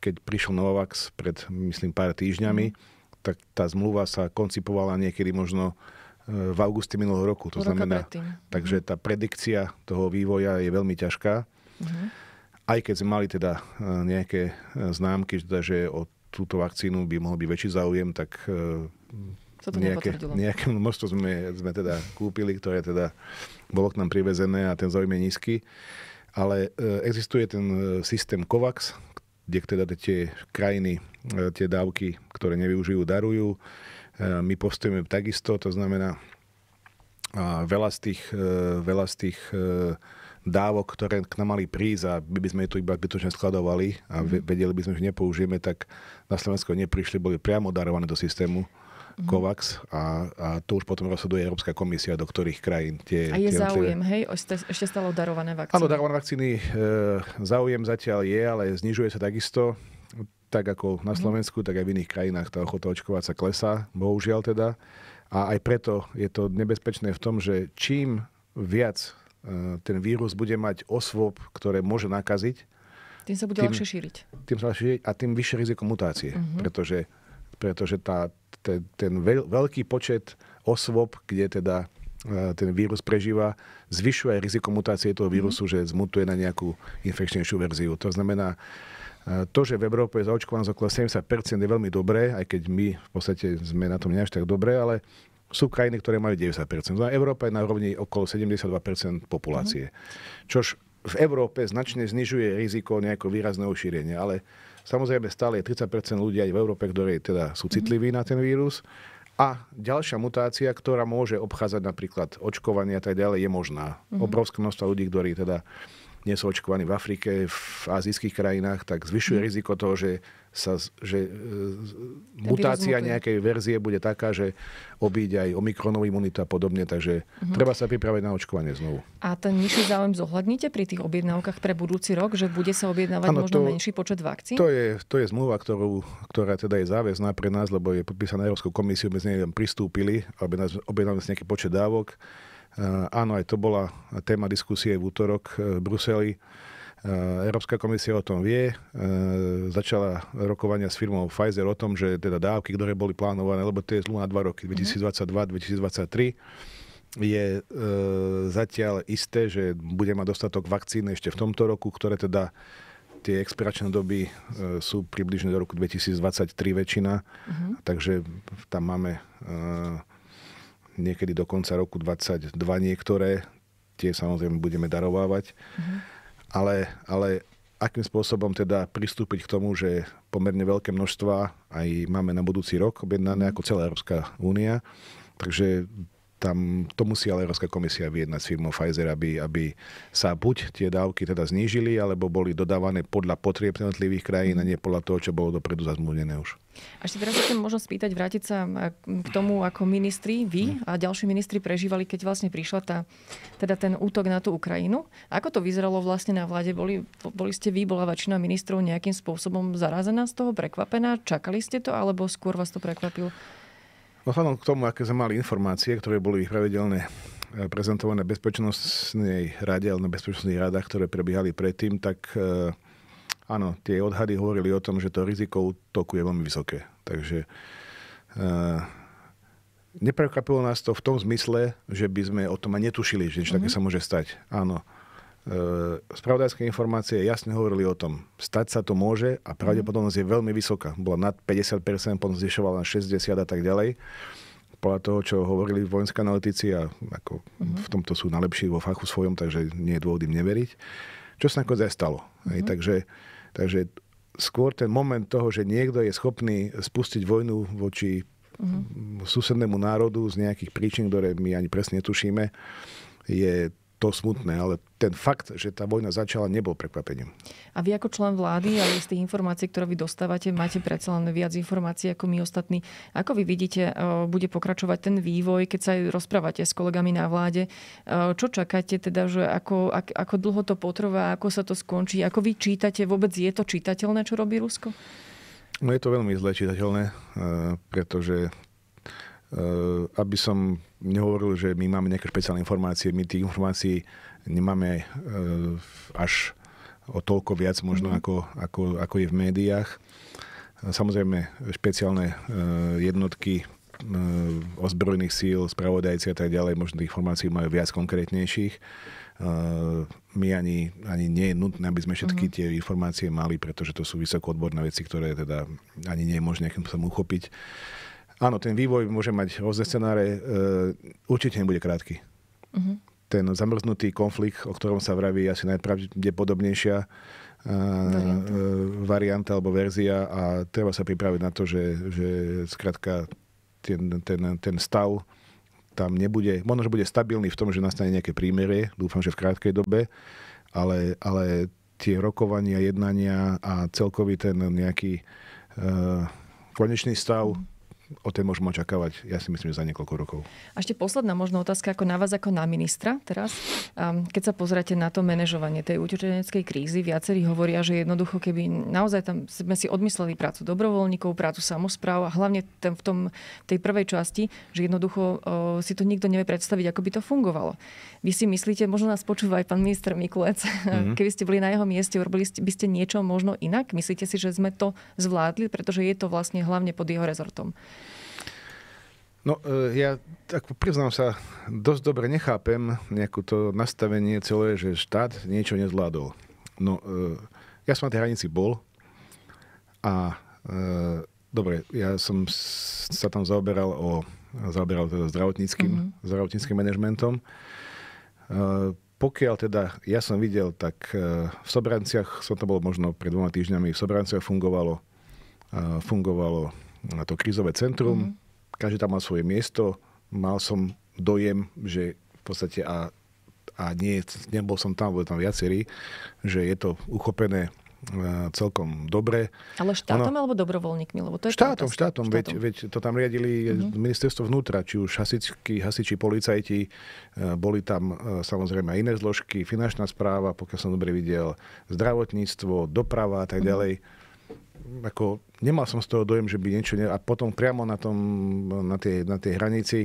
keď prišiel Novavax pred, myslím, pár týždňami, mm. tak tá zmluva sa koncipovala niekedy možno e, v auguste minulého roku. To znamená, takže mhm. tá predikcia toho vývoja je veľmi ťažká. Uh-huh. Aj keď sme mali teda e, nejaké známky, že, teda, že o túto vakcínu by mohol byť väčší záujem, tak toto nejaké, nejaké množstvo sme, sme teda kúpili, ktoré teda bolo k nám privezené a ten zaujím je nízky. Ale e, existuje ten e, systém COVAX, kde teda tie krajiny e, tie dávky, ktoré nevyužijú, darujú. My postujeme takisto, to znamená, a veľa z tých, veľa z tých dávok, ktoré k nám mali prísť a my by sme to iba bytočne skladovali a mhm. vedeli by sme, že nepoužijeme, tak na Slovensko neprišli, boli priamo darované do systému. Mhm. COVAX a, a to už potom rozhoduje Európska komisia, do ktorých krajín tie... A je tie záujem, hej? Ešte stále darované vakcíny. Áno, darované vakcíny e, záujem zatiaľ je, ale znižuje sa takisto tak ako na mhm. Slovensku, tak aj v iných krajinách tá ochota očkovať sa klesá, bohužiaľ teda. A aj preto je to nebezpečné v tom, že čím viac e, ten vírus bude mať osôb, ktoré môže nakaziť, tým sa bude tým, ľahšie šíriť. Tým sa šíriť a tým vyššie riziko mutácie. Uh-huh. Pretože pretože tá, ten, ten veľký počet osôb, kde teda e, ten vírus prežíva, zvyšuje aj riziko mutácie toho mhm. vírusu, mm. že zmutuje na nejakú infekčnejšiu verziu. To znamená, e, to, že v Európe je zaočkovanosť okolo 70%, je veľmi dobré, aj keď my v podstate sme na tom neaž tak dobré, ale sú krajiny, ktoré majú 90%. Znamená, no Európa je na rovni okolo 72% populácie. Mm. Čož v Európe značne znižuje riziko nejakého výrazného šírenia, ale Samozrejme, stále je 30 ľudí aj v Európe, ktorí teda sú mhm. citliví mm-hmm. na ten vírus. A ďalšia mutácia, ktorá môže obchádzať napríklad očkovanie a tak ďalej, je možná. Mm-hmm. Obrovské množstvo ľudí, ktorí teda nie sú očkovaní v Afrike, v azijských krajinách, tak zvyšuje mm-hmm. riziko toho, že sa, že e, mutácia nejakej verzie bude taká, že obíde aj omikronov imunita a podobne, takže uh-huh. treba sa pripraviť na očkovanie znovu. A ten nižší záujem zohľadnite pri tých objednávkach pre budúci rok, že bude sa objednávať ano, možno to, menší počet vakcín? To je, to je zmluva, ktorú, ktorá teda je záväzná pre nás, lebo je podpísaná Európskou komisiu. my sme pristúpili, aby nás objednali nejaký počet dávok. E, áno, aj to bola téma diskusie v útorok e, v Bruseli. Eh, Európska komisia o tom vie. Eh, začala rokovania s firmou Pfizer o tom, že teda dávky, ktoré boli plánované, lebo to je na dva roky, 2022-2023, mhm. je eh, zatiaľ isté, že bude mať dostatok vakcíny ešte v tomto roku, ktoré teda tie expiračné doby sú približne do roku 2023 väčšina, uh-huh. takže tam máme niekedy do konca roku 2022 niektoré, tie samozrejme budeme darovávať. Uh-huh ale, ale akým spôsobom teda pristúpiť k tomu, že pomerne veľké množstva aj máme na budúci rok objednané ako celá Európska únia. Takže tam to musí ale Európska komisia vyjednať s firmou Pfizer, aby, aby sa buď tie dávky teda znížili, alebo boli dodávané podľa potrieb jednotlivých krajín a nie podľa toho, čo bolo dopredu zazmúdené už. A ešte teraz chcem možno spýtať, vrátiť sa e, k tomu, ako ministri, vy a ďalší ministri prežívali, keď vlastne prišla tá, teda ten útok na tú Ukrajinu. Ako to vyzeralo vlastne na vláde? Boli, boli ste vy, bola väčšina ministrov nejakým spôsobom zarazená z toho, prekvapená? Čakali ste to, alebo skôr vás to prekvapilo? No vzhľadom k tomu, aké sme mali informácie, ktoré boli pravidelne e, prezentované bezpečnostnej rade alebo na bezpečnostných radách, ktoré prebiehali predtým, tak e, áno, tie odhady hovorili o tom, že to riziko útoku je veľmi vysoké. Takže e, neprekvapilo nás to v tom zmysle, že by sme o tom aj netušili, že niečo mm-hmm. také mhm. sa môže stať. Áno, E, spravodajské informácie jasne hovorili o tom, stať sa to môže a pravdepodobnosť je veľmi vysoká. Bola nad 50%, potom zvyšovala na 60 a tak ďalej. Podľa toho, čo hovorili vojenské analytici a ako uh-huh. v tomto sú najlepší vo fachu svojom, takže nie je dôvod im neveriť. Čo sa nakoniec aj stalo. Uh-huh. takže, takže skôr ten moment toho, že niekto je schopný spustiť vojnu voči uh-huh. susednému národu z nejakých príčin, ktoré my ani presne netušíme, je to smutné, ale ten fakt, že tá vojna začala, nebol prekvapením. A vy ako člen vlády, ale z tých informácií, ktoré vy dostávate, máte predsa len viac informácií ako my ostatní. Ako vy vidíte, e, bude pokračovať ten vývoj, keď sa aj rozprávate s kolegami na vláde? E, čo čakáte teda, že ako, ako dlho to potrvá, ako sa to skončí? Ako vy čítate, vôbec je to čítateľné, čo robí Rusko? No je to veľmi zle čitateľné, e, pretože Eh, aby som nehovoril, že my máme nejaké špeciálne informácie, my tých informácií nemáme eh, až o toľko viac možno, mm. ako, ako, ako je v médiách. Samozrejme, špeciálne eh, jednotky ozbrojených síl, spravodajci a tak ďalej, možno tých informácií majú viac konkrétnejších. My ani, ani nie je nutné, aby sme všetky mhm. tie informácie mali, pretože to sú vysoko odborné veci, ktoré teda ani nie je možné sa uchopiť áno, ten vývoj môže mať rôzne scenáre, e, určite nebude krátky. Uh-huh. Ten zamrznutý konflikt, o ktorom sa vraví, asi najpravdepodobnejšia e, varianta. E, varianta alebo verzia a treba sa pripraviť na to, že, že skrátka ten, ten, ten stav tam nebude, možno, že bude stabilný v tom, že nastane nejaké prímerie, dúfam, že v krátkej dobe, ale, ale tie rokovania, jednania a celkový ten nejaký e, konečný stav mm o tej môžeme očakávať, ja si myslím, že za niekoľko rokov. A ešte posledná možná otázka ako na vás, ako na ministra teraz. Keď sa pozrete na to manažovanie tej utečeneckej krízy, viacerí hovoria, že jednoducho, keby naozaj tam sme si odmysleli prácu dobrovoľníkov, prácu samozpráv a hlavne ten, v tom, tej prvej časti, že jednoducho si to nikto nevie predstaviť, ako by to fungovalo. Vy si myslíte, možno nás počúva aj pán minister Mikulec, mm-hmm. keby ste boli na jeho mieste, urobili by ste niečo možno inak? Myslíte si, že sme to zvládli, pretože je to vlastne hlavne pod jeho rezortom? No e, ja tak priznám sa, dosť dobre nechápem nejakú to nastavenie celé, že štát niečo nezvládol. No e, ja som na tej hranici bol a e, dobre, ja som sa tam zaoberal o zaoberal teda zdravotníckým, mm-hmm. zdravotníckým manažmentom. Pokiaľ teda ja som videl, tak v Sobranciach, som to bol možno pred dvoma týždňami, v Sobranciach fungovalo, fungovalo to krízové centrum, mm-hmm každý tam mal svoje miesto, mal som dojem, že v podstate a, a nie, nebol som tam, boli tam viacerí, že je to uchopené e, celkom dobre. Ale štátom ono, alebo dobrovoľníkmi? Lebo to je štátom, štátom, štátom. Veď, veď to tam riadili mm-hmm. ministerstvo vnútra, či už hasičky, hasiči, policajti, e, boli tam samozrejme aj iné zložky, finančná správa, pokiaľ som dobre videl, zdravotníctvo, doprava a tak mhm. ďalej. Mm-hmm ako nemal som z toho dojem, že by niečo... Ne... A potom priamo na, tom, na, tej, na tej hranici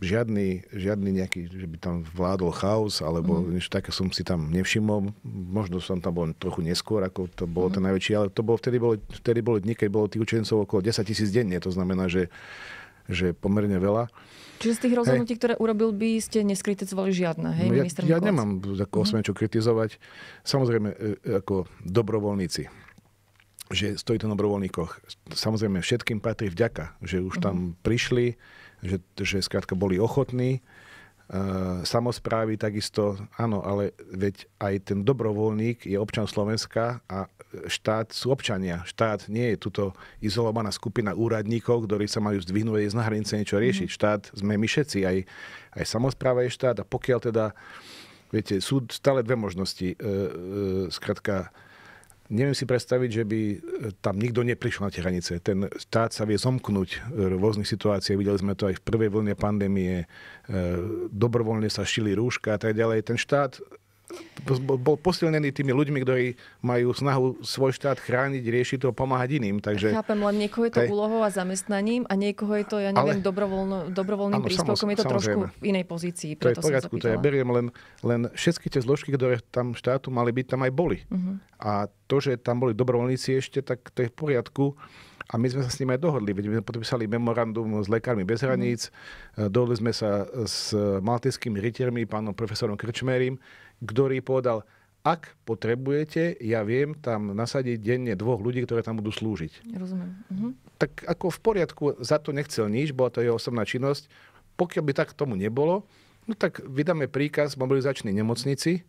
žiadny, žiadny nejaký, že by tam vládol chaos, alebo mm. niečo také som si tam nevšimol. Možno som tam bol trochu neskôr, ako to bolo mm. ten najväčší, ale to bolo, vtedy, bolo, vtedy bolo dní, keď bolo tých učencov okolo 10 tisíc denne, to znamená, že, že pomerne veľa. Čiže z tých rozhodnutí, hej. ktoré urobil, by ste neskritizovali žiadne, hej, no, ja, minister Ja nemám ako mm. kritizovať. Samozrejme, e, e, ako dobrovoľníci že stojí to na dobrovoľníkoch. Samozrejme, všetkým patrí vďaka, že už tam mm-hmm. prišli, že, že skrátka boli ochotní. E, samozprávy takisto, áno, ale veď aj ten dobrovoľník je občan Slovenska a štát sú občania. Štát nie je tuto izolovaná skupina úradníkov, ktorí sa majú zdvihnúť z na hranice niečo mhm. riešiť. Mm-hmm. Štát sme my všetci, aj, aj samozpráva je štát a pokiaľ teda, viete, sú stále dve možnosti. E, e, skrátka, Neviem si predstaviť, že by e, tam nikto neprišiel na tie hranice. Ten štát sa vie zomknúť e, v rôznych situáciách. Videli sme to aj v prvej vlne pandémie. E, dobrovoľne sa šili rúška a tak ďalej. Ten štát bol posilnený tými ľuďmi, ktorí majú snahu svoj štát chrániť, riešiť to, pomáhať iným. Takže... Chápem, len niekoho je to tej... úlohou a zamestnaním a niekoho je to, ja neviem, ale... dobrovoľno, dobrovoľným príspevkom. Je to samozrejme. trošku inej pozícii. Preto to je v poriadku, to ja beriem, len, len všetky tie zložky, ktoré tam štátu mali byť, tam aj boli. Uh-huh. A to, že tam boli dobrovoľníci ešte, tak to je v poriadku. A my sme sa s nimi aj dohodli, veď my sme podpísali memorandum s Lekármi bez hraníc, mm. dohodli sme sa s malteskými rytiermi, pánom profesorom Krčmerim, ktorý povedal, ak potrebujete, ja viem tam nasadiť denne dvoch ľudí, ktoré tam budú slúžiť. Rozumiem. Mhm. Tak ako v poriadku, za to nechcel nič, bola to jeho osobná činnosť. Pokiaľ by tak tomu nebolo, no tak vydáme príkaz mobilizačnej nemocnici,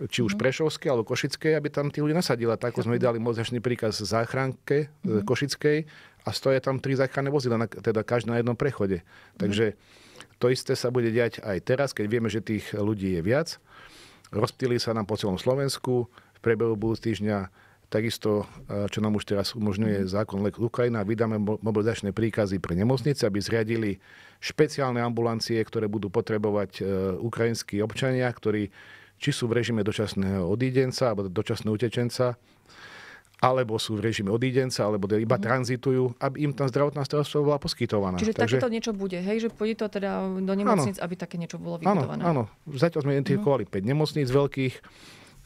či už mhm. Prešovské alebo Košické, aby tam tí ľudia nasadila. Tak sme dali mozačný príkaz záchranke mm-hmm. Košickej a stoja tam tri záchranné vozidla, teda každý na jednom prechode. Mhm. Takže to isté sa bude diať aj teraz, keď vieme, že tých ľudí je viac. Rozptýli sa nám po celom Slovensku v priebehu budúceho týždňa Takisto, e, čo nám už teraz umožňuje mhm. zákon Lek Ukrajina, vydáme mobilizačné príkazy pre nemocnice, aby zriadili špeciálne ambulancie, ktoré budú potrebovať e, ukrajinskí občania, ktorí či sú v režime dočasného odídenca alebo dočasného utečenca, alebo sú v režime odídenca, alebo teda iba mm. tranzitujú, aby im tam zdravotná starostlivosť bola poskytovaná. Čiže Takže... takéto niečo bude, hej, že pôjde to teda do nemocnic, ano. aby také niečo bolo vybudované. Áno, Zatiaľ sme identifikovali mm. 5 nemocníc veľkých,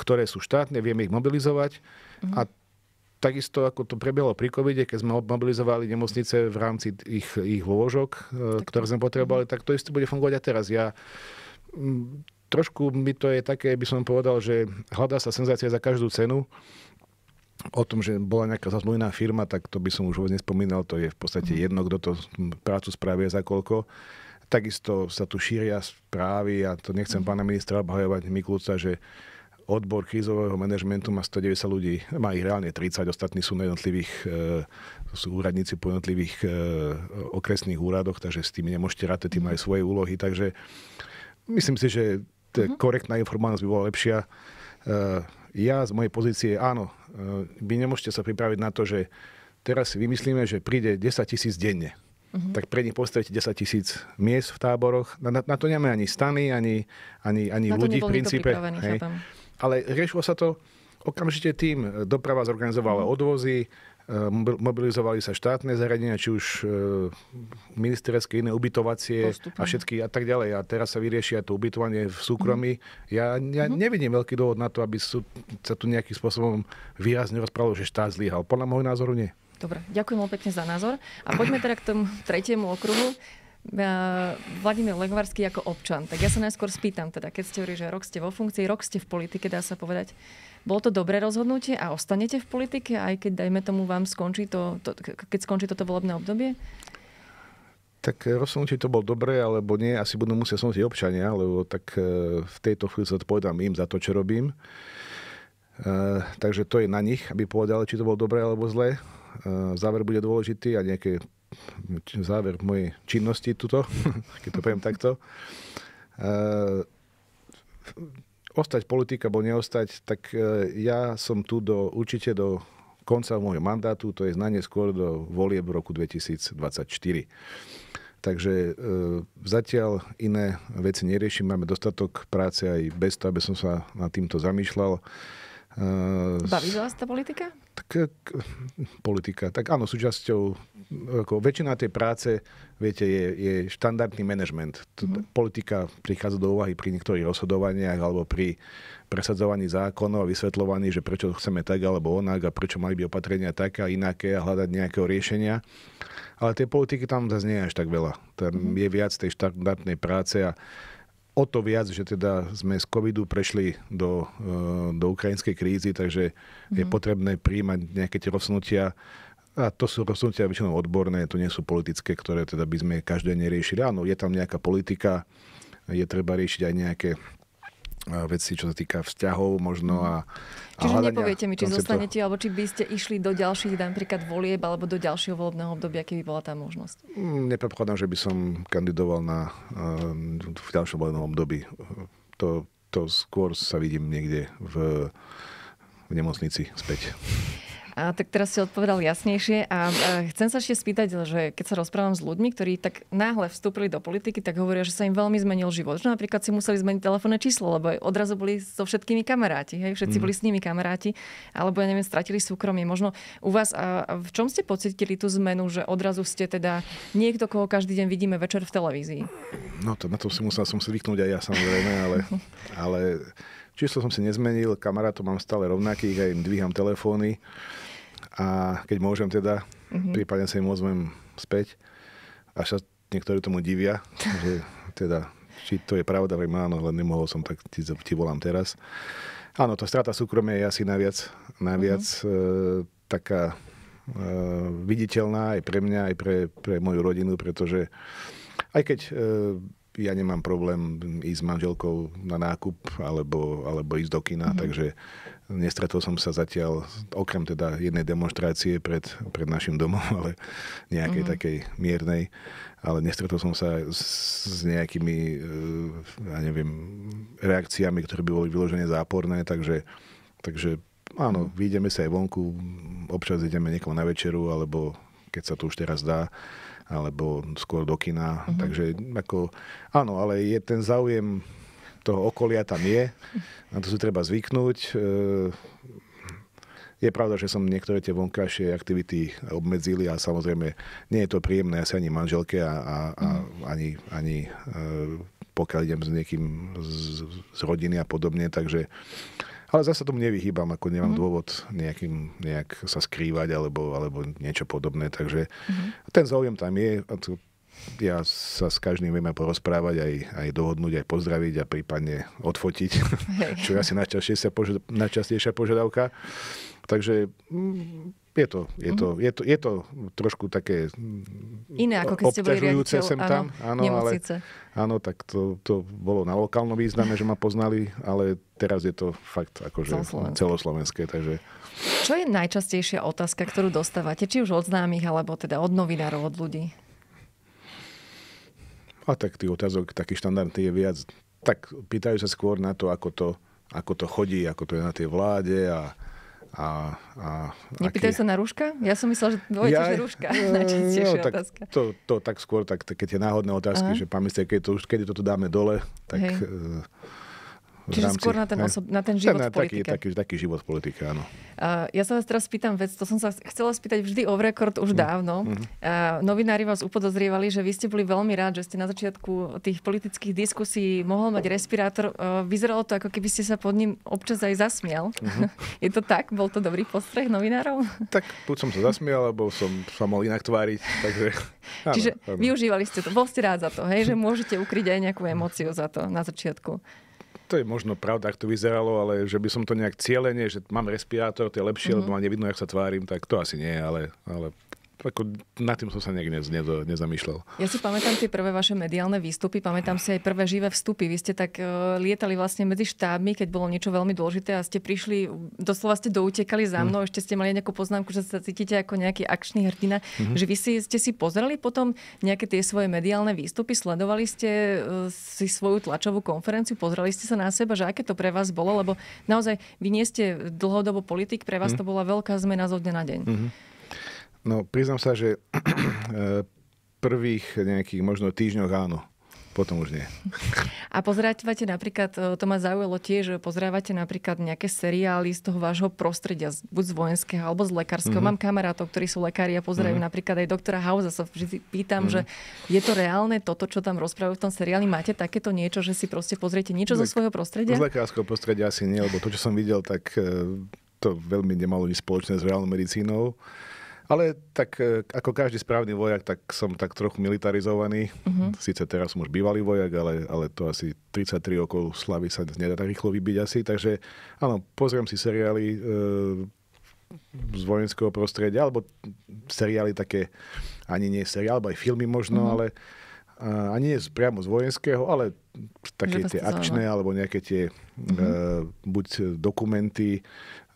ktoré sú štátne, vieme ich mobilizovať mm. a Takisto ako to prebehlo pri covide, keď sme mobilizovali nemocnice v rámci ich, ich lôžok, e, tak. ktoré sme potrebovali, mhm. tak to isté bude fungovať aj teraz. Ja trošku mi to je také, by som povedal, že hľadá sa senzácia za každú cenu. O tom, že bola nejaká zazmluvná firma, tak to by som už vôbec nespomínal, to je v podstate mhm. jedno, kto to prácu spravie za koľko. Takisto sa tu šíria správy, a to nechcem mhm. pána ministra obhajovať Mikulca, že odbor krízového manažmentu má 190 ľudí, má ich reálne 30, ostatní sú na jednotlivých, e, sú úradníci po jednotlivých e, okresných úradoch, takže s tými nemôžete rátať, tým mhm. aj svoje úlohy, takže myslím si, že T- uh-huh. Mhm. Korektná informovanosť by bola lepšia. E, ja z mojej pozície, áno, e, vy nemôžete sa pripraviť na to, že teraz si vymyslíme, že príde 10 tisíc denne. Uh-huh. tak pre nich postavíte 10 tisíc miest v táboroch. Na, na, na to nemáme ani stany, ani, ani, ani na ľudí v princípe. Hej. Ale riešilo sa to okamžite tým. Doprava zorganizovala uh-huh. odvozy, Eh, mobilizovali sa štátne zariadenia, či už eh, ministerské, iné ubytovacie Postupne. a všetky a tak ďalej. A teraz sa vyriešia to ubytovanie v súkromí. Mm. Ja, ja mm. nevidím veľký dôvod na to, aby sú, sa tu nejakým spôsobom výrazne rozprávalo, že štát zlyhal. Podľa môjho názoru nie. Dobre, ďakujem veľmi pekne za názor. A poďme teda k tomu tretiemu okruhu. Eh, Vladimír Legvarský ako občan. Tak ja sa najskôr spýtam, teda, keď ste hovorili, že rok ste vo funkcii, rok ste v politike, dá sa povedať. Bolo to dobré rozhodnutie a ostanete v politike, aj keď, dajme tomu, vám skončí to, to keď skončí toto volebné obdobie? tak eh, rozhodnúť, či to bol dobré alebo nie, asi budú musieť slúžiť občania, lebo tak eh, v tejto chvíli sa odpovedám im za to, čo robím. E, takže to je na nich, aby povedali, či to bolo dobré alebo zlé. E, záver bude dôležitý a nejaký záver mojej činnosti tuto, keď to poviem takto. E, ostať politika, alebo neostať, tak e, ja som tu do, určite do konca môjho mandátu, to je najneskôr do volieb roku 2024. Takže e, zatiaľ iné veci neriešim, máme dostatok práce aj bez toho, aby som sa nad týmto zamýšľal. Eh, Baví vás tá politika? Tak, eh, politika, tak áno, súčasťou, ako väčšina tej práce, viete, je, je štandardný manažment. Mm-hmm. Politika prichádza do úvahy pri niektorých rozhodovaniach alebo pri presadzovaní zákonov a vysvetľovaní, že prečo chceme tak alebo onak a prečo mali by opatrenia také a inaké a hľadať nejakého riešenia. Ale tej politiky tam zase nie je až tak veľa. Tam mm-hmm. je viac tej štandardnej práce a o to viac, že teda sme z covidu prešli do, eh, do ukrajinskej krízy, takže mm-hmm. je mhm. potrebné príjmať nejaké tie rozhodnutia. A to sú rozhodnutia väčšinou odborné, to nie sú politické, ktoré teda by sme každé neriešili. Áno, je tam nejaká politika, je treba riešiť aj nejaké Eh, veci, čo sa týka vzťahov možno mhm. a, a Čiže hľadania, nepoviete mi, či konceptu. zostanete, alebo či by ste išli do ďalších napríklad volieb, alebo do ďalšieho volebného obdobia, keby bola tá možnosť? Mm, nepredpokladám, že by som kandidoval na, eh, v ďalšom volebnom období. To, to skôr sa vidím niekde v, v nemocnici späť. A, tak teraz si odpovedal jasnejšie a, a chcem sa ešte spýtať, že keď sa rozprávam s ľuďmi, ktorí tak náhle vstúpili do politiky, tak hovoria, že sa im veľmi zmenil život. Že napríklad si museli zmeniť telefónne číslo, lebo odrazu boli so všetkými kamaráti, hej, všetci mm. boli s nimi kamaráti, alebo ja neviem, stratili súkromie. Možno u vás, a, v čom ste pocitili tú zmenu, že odrazu ste teda niekto, koho každý deň vidíme večer v televízii? No to na to si musel som si vyknúť aj ja samozrejme, ale, ale Číslo som si nezmenil, kamarátov mám stále rovnakých, aj im dvíham telefóny a keď môžem teda, mm-hmm. prípadne sa im ozvem späť. A sa niektorí tomu divia, že teda, či to je pravda, vrejme no áno, len nemohol som, tak ti, ti volám teraz. Áno, to strata súkromia je asi naviac, najviac mm-hmm. e, taká e, viditeľná aj pre mňa, aj pre, pre moju rodinu, pretože aj keď e, ja nemám problém ísť s manželkou na nákup alebo, alebo ísť do kina, mm-hmm. takže nestretol som sa zatiaľ, okrem teda jednej demonstrácie pred, pred našim domom, ale nejakej mm-hmm. takej miernej, ale nestretol som sa s, s nejakými, e, ja neviem, reakciami, ktoré by boli vyložené záporné, takže, takže áno, mm. vyjdeme sa aj vonku, občas ideme niekomu na večeru, alebo keď sa to už teraz dá, alebo skôr do kina. Mm-hmm. Takže ako, áno, ale je ten záujem toho okolia tam je. Na to si treba zvyknúť. E, je pravda, že som niektoré tie vonkajšie aktivity obmedzili a samozrejme nie je to príjemné asi ani manželke a, a, a mhm. ani, ani e, pokiaľ idem s niekým z, z rodiny a podobne, takže ale zase tomu nevyhýbam, ako nemám mm-hmm. dôvod nejakým, nejak sa skrývať alebo, alebo niečo podobné. Takže mm-hmm. ten záujem tam je. A to, ja sa s každým viem porozprávať, aj, aj dohodnúť, aj pozdraviť a prípadne odfotiť, čo je asi najčastejšia, najčastejšia požiadavka. Takže mm, je to, je, to, mhm. je, to, je to trošku také mm, Iné, ako keď ste boli riaditeľ, sem tam, áno, áno, ale, áno, tak to, to bolo na lokálnom význame, že ma poznali, ale teraz je to fakt akože celoslovenské. celoslovenské takže... Čo je najčastejšia otázka, ktorú dostávate, či už od známych, alebo teda od novinárov, od ľudí? A tak tých otázok taký štandardný je viac. Tak pýtajú sa skôr na to, ako to, ako to chodí, ako to je na tej vláde a, a, a Nepýtajú aký... sa na rúška? Ja som myslel, že dvojte, ja, že rúška. Najčastejšia mm, no, otázka. To, to tak skôr, tak, keď je náhodné otázky, Aha. že pamätajte, keď, to, keď toto dáme dole, tak... Hej. Eh, Čiže rámci, skôr na ten, osob, na ten život ten, v politike. Taký, taký, taký život v politike, áno. Uh, ja sa vás teraz spýtam vec, to som sa chcela spýtať vždy o record už mm. dávno. Mm-hmm. Uh, novinári vás upodozrievali, že vy ste boli veľmi rád, že ste na začiatku tých politických diskusí mohol mať respirátor. Uh, vyzeralo to, ako keby ste sa pod ním občas aj zasmial. Mm-hmm. Je to tak? Bol to dobrý postreh novinárov? Tak buď som sa zasmial, alebo som sa mal inak tváriť. Takže, áno, Čiže áno. využívali ste to. Bol ste rád za to, hej? že môžete ukryť aj nejakú emóciu za to na začiatku. To je možno pravda, ak to vyzeralo, ale že by som to nejak cieľene, že mám respirátor, to je lepšie, mm-hmm. lebo ma nevidno, ak sa tvárim, tak to asi nie, ale, ale ako nad tým som sa nejak ne, ne, nezamýšľal. Ja si pamätám tie prvé vaše mediálne výstupy, pamätám si aj prvé živé vstupy. Vy ste tak uh, lietali vlastne medzi štábmi, keď bolo niečo veľmi dôležité a ste prišli, doslova ste doutekali za mhm. mnou, mm. ešte ste mali nejakú poznámku, že sa cítite ako nejaký akčný hrdina. Mm-hmm. Že vy si, ste si pozreli potom nejaké tie svoje mediálne výstupy, sledovali ste uh, si svoju tlačovú konferenciu, pozreli ste sa na seba, že aké to pre vás bolo, lebo naozaj vy nie ste dlhodobo politik, pre vás mm. to bola veľká zmena zo dňa na deň. Mm-hmm. No, priznám sa, že eh, prvých nejakých možno týždňoch áno. Potom už nie. A pozerávate napríklad, eh, to ma zaujalo tiež, pozerávate napríklad nejaké seriály z toho vášho prostredia, buď z vojenského alebo z lekárskeho. Mm-hmm. Mám kamarátov, ktorí sú lekári a pozerajú mm-hmm. napríklad aj doktora Hausa. Sa vždy pýtam, mm-hmm. že je to reálne toto, čo tam rozprávajú v tom seriáli? Máte takéto niečo, že si proste pozriete niečo Le- zo no, svojho prostredia? Z lekárskeho prostredia asi nie, lebo to, čo som videl, tak eh, to veľmi nemalo nič spoločné s reálnou medicínou. Ale tak e, ako každý správny vojak, tak som tak trochu militarizovaný. Uh-huh. Sice teraz som už bývalý vojak, ale, ale to asi 33 rokov slavy sa nedá tak rýchlo vybiť asi. Takže áno, pozriem si seriály e, z vojenského prostredia, alebo seriály také, ani nie seriály, alebo aj filmy možno, uh-huh. ale a, ani nie priamo z vojenského, ale také tie akčné, alebo nejaké tie uh-huh. e, buď dokumenty,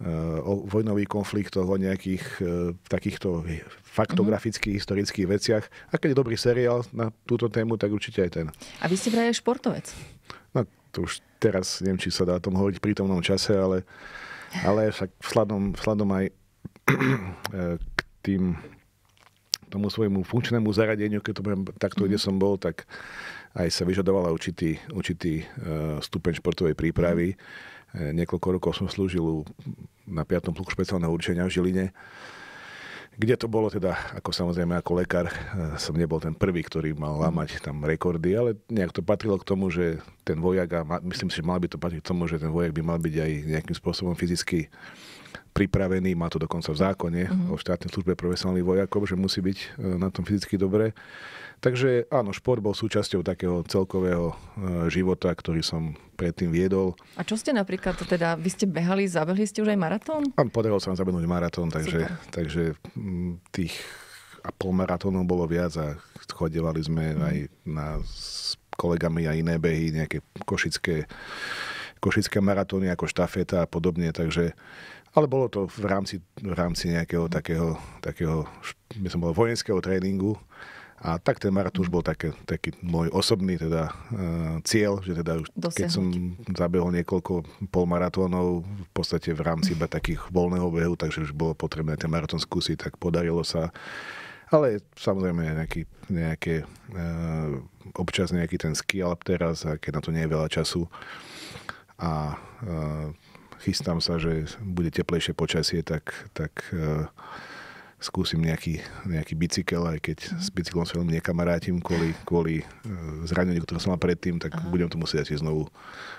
Eh, o vojnových konfliktoch, o nejakých eh, takýchto faktografických, mm-hmm. historických veciach. A keď je dobrý seriál na túto tému, tak určite aj ten. A vy ste vraje športovec. No, to už teraz neviem, či sa dá o tom hovoriť v prítomnom čase, ale, ale však vzhľadom aj eh, k tým tomu svojmu funkčnému zaradeniu, keď to budem takto, kde mhm. som bol, tak aj sa vyžadovala určitý, určitý stupeň športovej prípravy. Mm. E, niekoľko rokov som slúžil na 5. pluku špeciálneho určenia v Žiline, kde to bolo teda, ako samozrejme ako lekár, e, som nebol ten prvý, ktorý mal lamať tam rekordy, ale nejak to patrilo k tomu, že ten vojak, a myslím si, že mal by to patriť k tomu, že ten vojak by mal byť aj nejakým spôsobom fyzicky pripravený, má to dokonca v zákone mm-hmm. o štátnej službe profesionálnych vojakov, že musí byť e, na tom fyzicky dobré. Takže áno, šport bol súčasťou takého celkového e, života, ktorý som predtým viedol. A čo ste napríklad, teda vy ste behali, zabehli ste už aj maratón? A podarilo sa nám zabehnúť maratón, takže, takže mm, tých a pol maratónov bolo viac a chodevali sme mm. aj na, s kolegami a iné behy, nejaké košické, košické maratóny ako štafeta a podobne, takže ale bolo to v rámci, v rámci nejakého takého, takého by som bol, vojenského tréningu. A tak ten maratón už bol také, taký môj osobný teda, uh, cieľ, že teda už, Dosiahnuť. keď som zabehol niekoľko polmaratónov, v podstate v rámci iba takých voľného behu, takže už bolo potrebné ten maratón skúsiť, tak podarilo sa. Ale samozrejme nejaký, nejaké, uh, občas nejaký ten ski teraz, a keď na to nie je veľa času. A e, chystám sa, že bude teplejšie počasie, tak, tak uh, skúsim nejaký, nejaký bicykel, aj keď s bicyklom sa veľmi nekamarátim kvôli, kvôli e, zraneniu, ktoré som mal predtým, tak Aha. budem to musieť asi znovu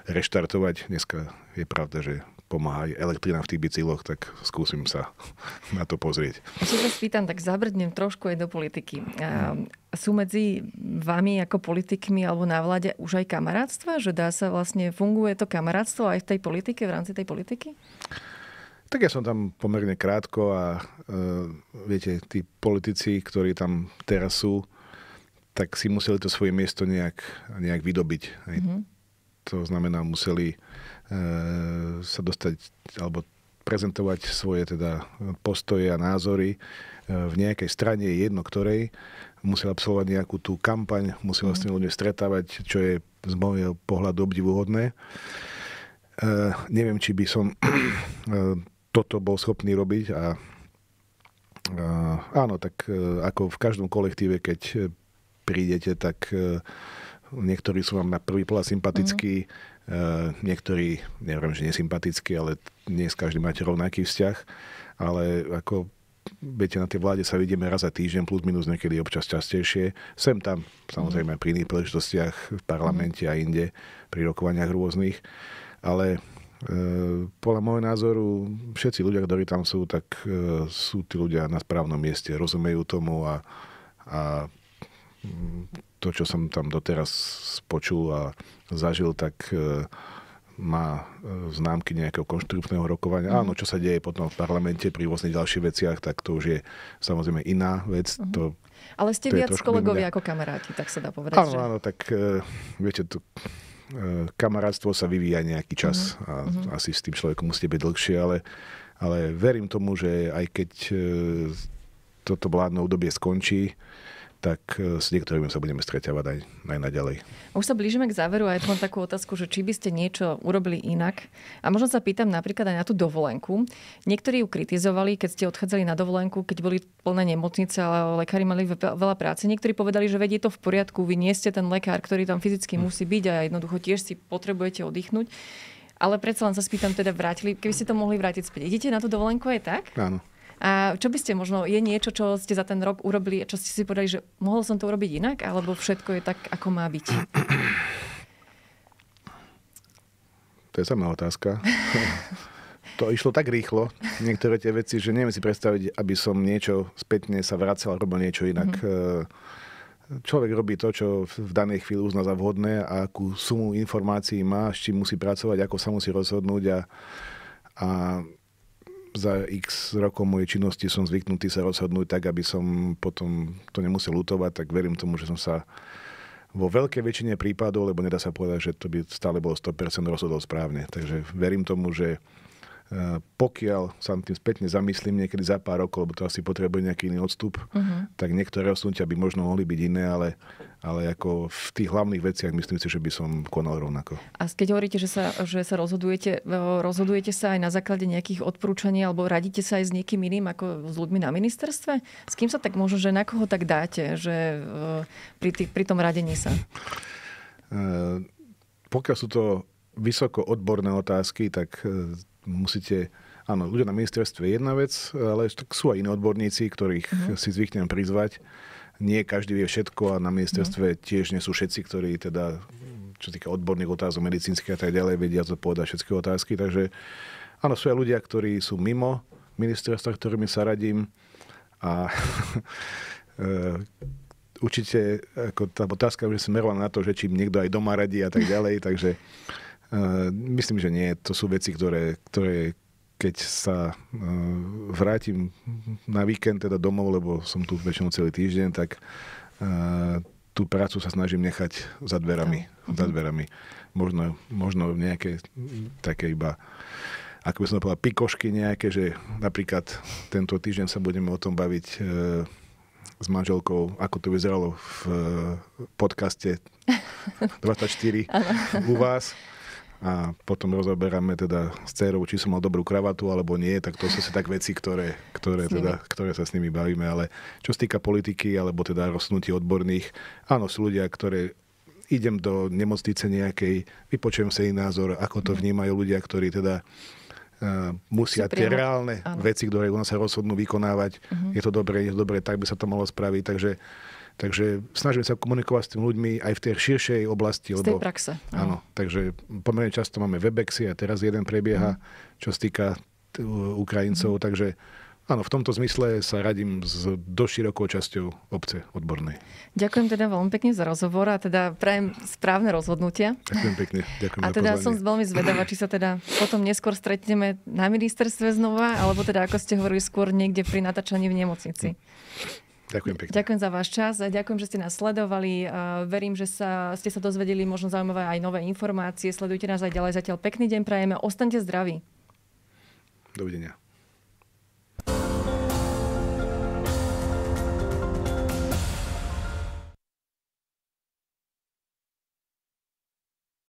reštartovať. Dneska je pravda, že pomáha aj elektrina v tých bicykloch, tak skúsim sa na to pozrieť. čo sa spýtam, tak zabrdnem trošku aj do politiky. A ehm, Sú medzi vami ako politikmi alebo na vláde už aj kamarátstva? Že dá sa vlastne, funguje to kamarátstvo aj v tej politike, v rámci tej politiky? Tak ja som tam pomerne krátko a e, viete, tí politici, ktorí tam teraz sú, tak si museli to svoje miesto nejak, nejak vydobiť. Mm-hmm. To znamená, museli Ehm, sa dostať alebo prezentovať svoje teda postoje a názory ehm, v nejakej strane, jedno ktorej, musel absolvovať nejakú tú kampaň, musel mm. s tými mhm. ľuďmi stretávať, čo je z môjho pohľadu obdivuhodné. E, neviem, či by som toto bol schopný robiť a a áno, tak ako v každom kolektíve, keď prídete, tak niektorí sú vám na prvý pohľad sympatickí, mm Eh, niektorí, neviem, že nesympatickí, ale s každý máte rovnaký vzťah, ale ako viete, na tej vláde sa vidíme raz za týždeň, plus minus niekedy občas častejšie. Sem tam, samozrejme, pri iných príležitostiach v parlamente a inde, pri rokovaniach rôznych. Ale e, podľa môjho názoru všetci ľudia, ktorí tam sú, tak e, sú tí ľudia na správnom mieste, rozumejú tomu a, a to, čo som tam doteraz počul a zažil, tak e, má e, známky nejakého konštruktívneho rokovania. Mm. Áno, čo sa deje potom v parlamente pri rôznych ďalších veciach, tak to už je samozrejme iná vec. Mm. To, Ale ste to viac kolegovia ako kamaráti, tak sa dá povedať. Áno, že... áno, tak uh, viete, to, kamarátstvo sa vyvíja nejaký čas uh-huh. a uh-huh. asi s tým človekom musíte byť dlhšie, ale, ale verím tomu, že aj keď toto vládne obdobie skončí, tak e, s niektorými sa budeme stretávať aj, aj naďalej. Už sa blížime k záveru a ja tu mám takú otázku, že či by ste niečo urobili inak. A možno sa pýtam napríklad aj na tú dovolenku. Niektorí ju kritizovali, keď ste odchádzali na dovolenku, keď boli plné nemocnice, ale lekári mali veľa práce. Niektorí povedali, že vedie to v poriadku, vy nie ste ten lekár, ktorý tam fyzicky hm. musí byť a jednoducho tiež si potrebujete oddychnúť. Ale predsa len sa spýtam, teda vrátili, keby ste to mohli vrátiť späť. Idete na tú dovolenku aj tak? Áno. A čo by ste možno, je niečo, čo ste za ten rok urobili, čo ste si povedali, že mohol som to urobiť inak, alebo všetko je tak, ako má byť? To je samá otázka. to išlo tak rýchlo, niektoré tie veci, že neviem si predstaviť, aby som niečo spätne sa vracal, robil niečo inak. Mm-hmm. Človek robí to, čo v danej chvíli uzná za vhodné a akú sumu informácií má, s čím musí pracovať, ako sa musí rozhodnúť a, a za x rokov mojej činnosti som zvyknutý sa rozhodnúť tak, aby som potom to nemusel lutovať, tak verím tomu, že som sa vo veľkej väčšine prípadov, lebo nedá sa povedať, že to by stále bolo 100% rozhodol správne. Takže verím tomu, že Eh, pokiaľ sa tým spätne zamyslím niekedy za pár rokov, lebo to asi potrebuje nejaký iný odstup, uh-huh. tak niektoré rozhodnutia by možno mohli byť iné, ale, ale ako v tých hlavných veciach myslím si, že by som konal rovnako. A keď hovoríte, že sa, že sa rozhodujete, eh, rozhodujete sa aj na základe nejakých odporúčaní alebo radíte sa aj s niekým iným ako s ľuďmi na ministerstve? S kým sa tak možno, že na koho tak dáte, že eh, pri, tý, pri tom radení sa? pokiaľ sú to vysoko odborné otázky, tak musíte áno, ľudia na ministerstve je jedna vec, ale tak sú aj iní odborníci, ktorých uh-huh. si zvyknem prizvať. Nie každý vie všetko a na ministerstve uh-huh. tiež nie sú všetci, ktorí teda, čo týka odborných otázok, medicínskych a tak ďalej, vedia to povedať všetky otázky. Takže áno, sú aj ľudia, ktorí sú mimo ministerstva, ktorými sa radím a e, určite ako tá otázka už smerovala na to, že či niekto aj doma radí a tak ďalej, takže Eh, myslím, že nie. To sú veci, ktoré, ktoré keď sa eh, vrátim na víkend teda domov, lebo som tu väčšinou celý týždeň, tak eh, tú prácu sa snažím nechať za dverami. No. Za dverami. Možno, možno nejaké také iba ako by som povedal, pikošky nejaké, že napríklad tento týždeň sa budeme o tom baviť e, s manželkou, ako to vyzeralo v e, podcaste 24 u vás a potom rozoberáme teda s cérou, či som mal dobrú kravatu alebo nie, tak to sú si tak veci, ktoré, ktoré, teda, ktoré sa s nimi bavíme. Ale čo sa týka politiky alebo teda rozhodnutí odborných, áno, sú ľudia, ktoré idem do nemocnice nejakej, vypočujem sa ich názor, ako to vnímajú ľudia, ktorí teda Uh, musia tie reálne áno. veci, ktoré u nás sa rozhodnú vykonávať. Uh-huh. Je to dobre, je to dobre, tak by sa to malo spraviť. Takže Takže snažíme sa komunikovať s tými ľuďmi aj v tej širšej oblasti. Z lebo, tej praxe. Áno, mm. takže pomerne často máme webexy a teraz jeden prebieha, mm. čo sa týka t- e, Ukrajincov, mm. takže Áno, v tomto zmysle sa radím s doširokou časťou obce odbornej. Ďakujem teda veľmi pekne za rozhovor a teda prajem správne rozhodnutia. Ďakujem pekne. Ďakujem a teda som veľmi zvedavá, či sa teda potom neskôr stretneme na ministerstve znova, alebo teda, ako ste hovorili, skôr niekde pri natáčaní v nemocnici. Hm. Ďakujem pekne. Ďakujem za váš čas, ďakujem, že ste nás sledovali. Verím, že sa, ste sa dozvedeli možno zaujímavé aj nové informácie. Sledujte nás aj ďalej. Zatiaľ pekný deň prajeme. Ostaňte zdraví. Dovidenia.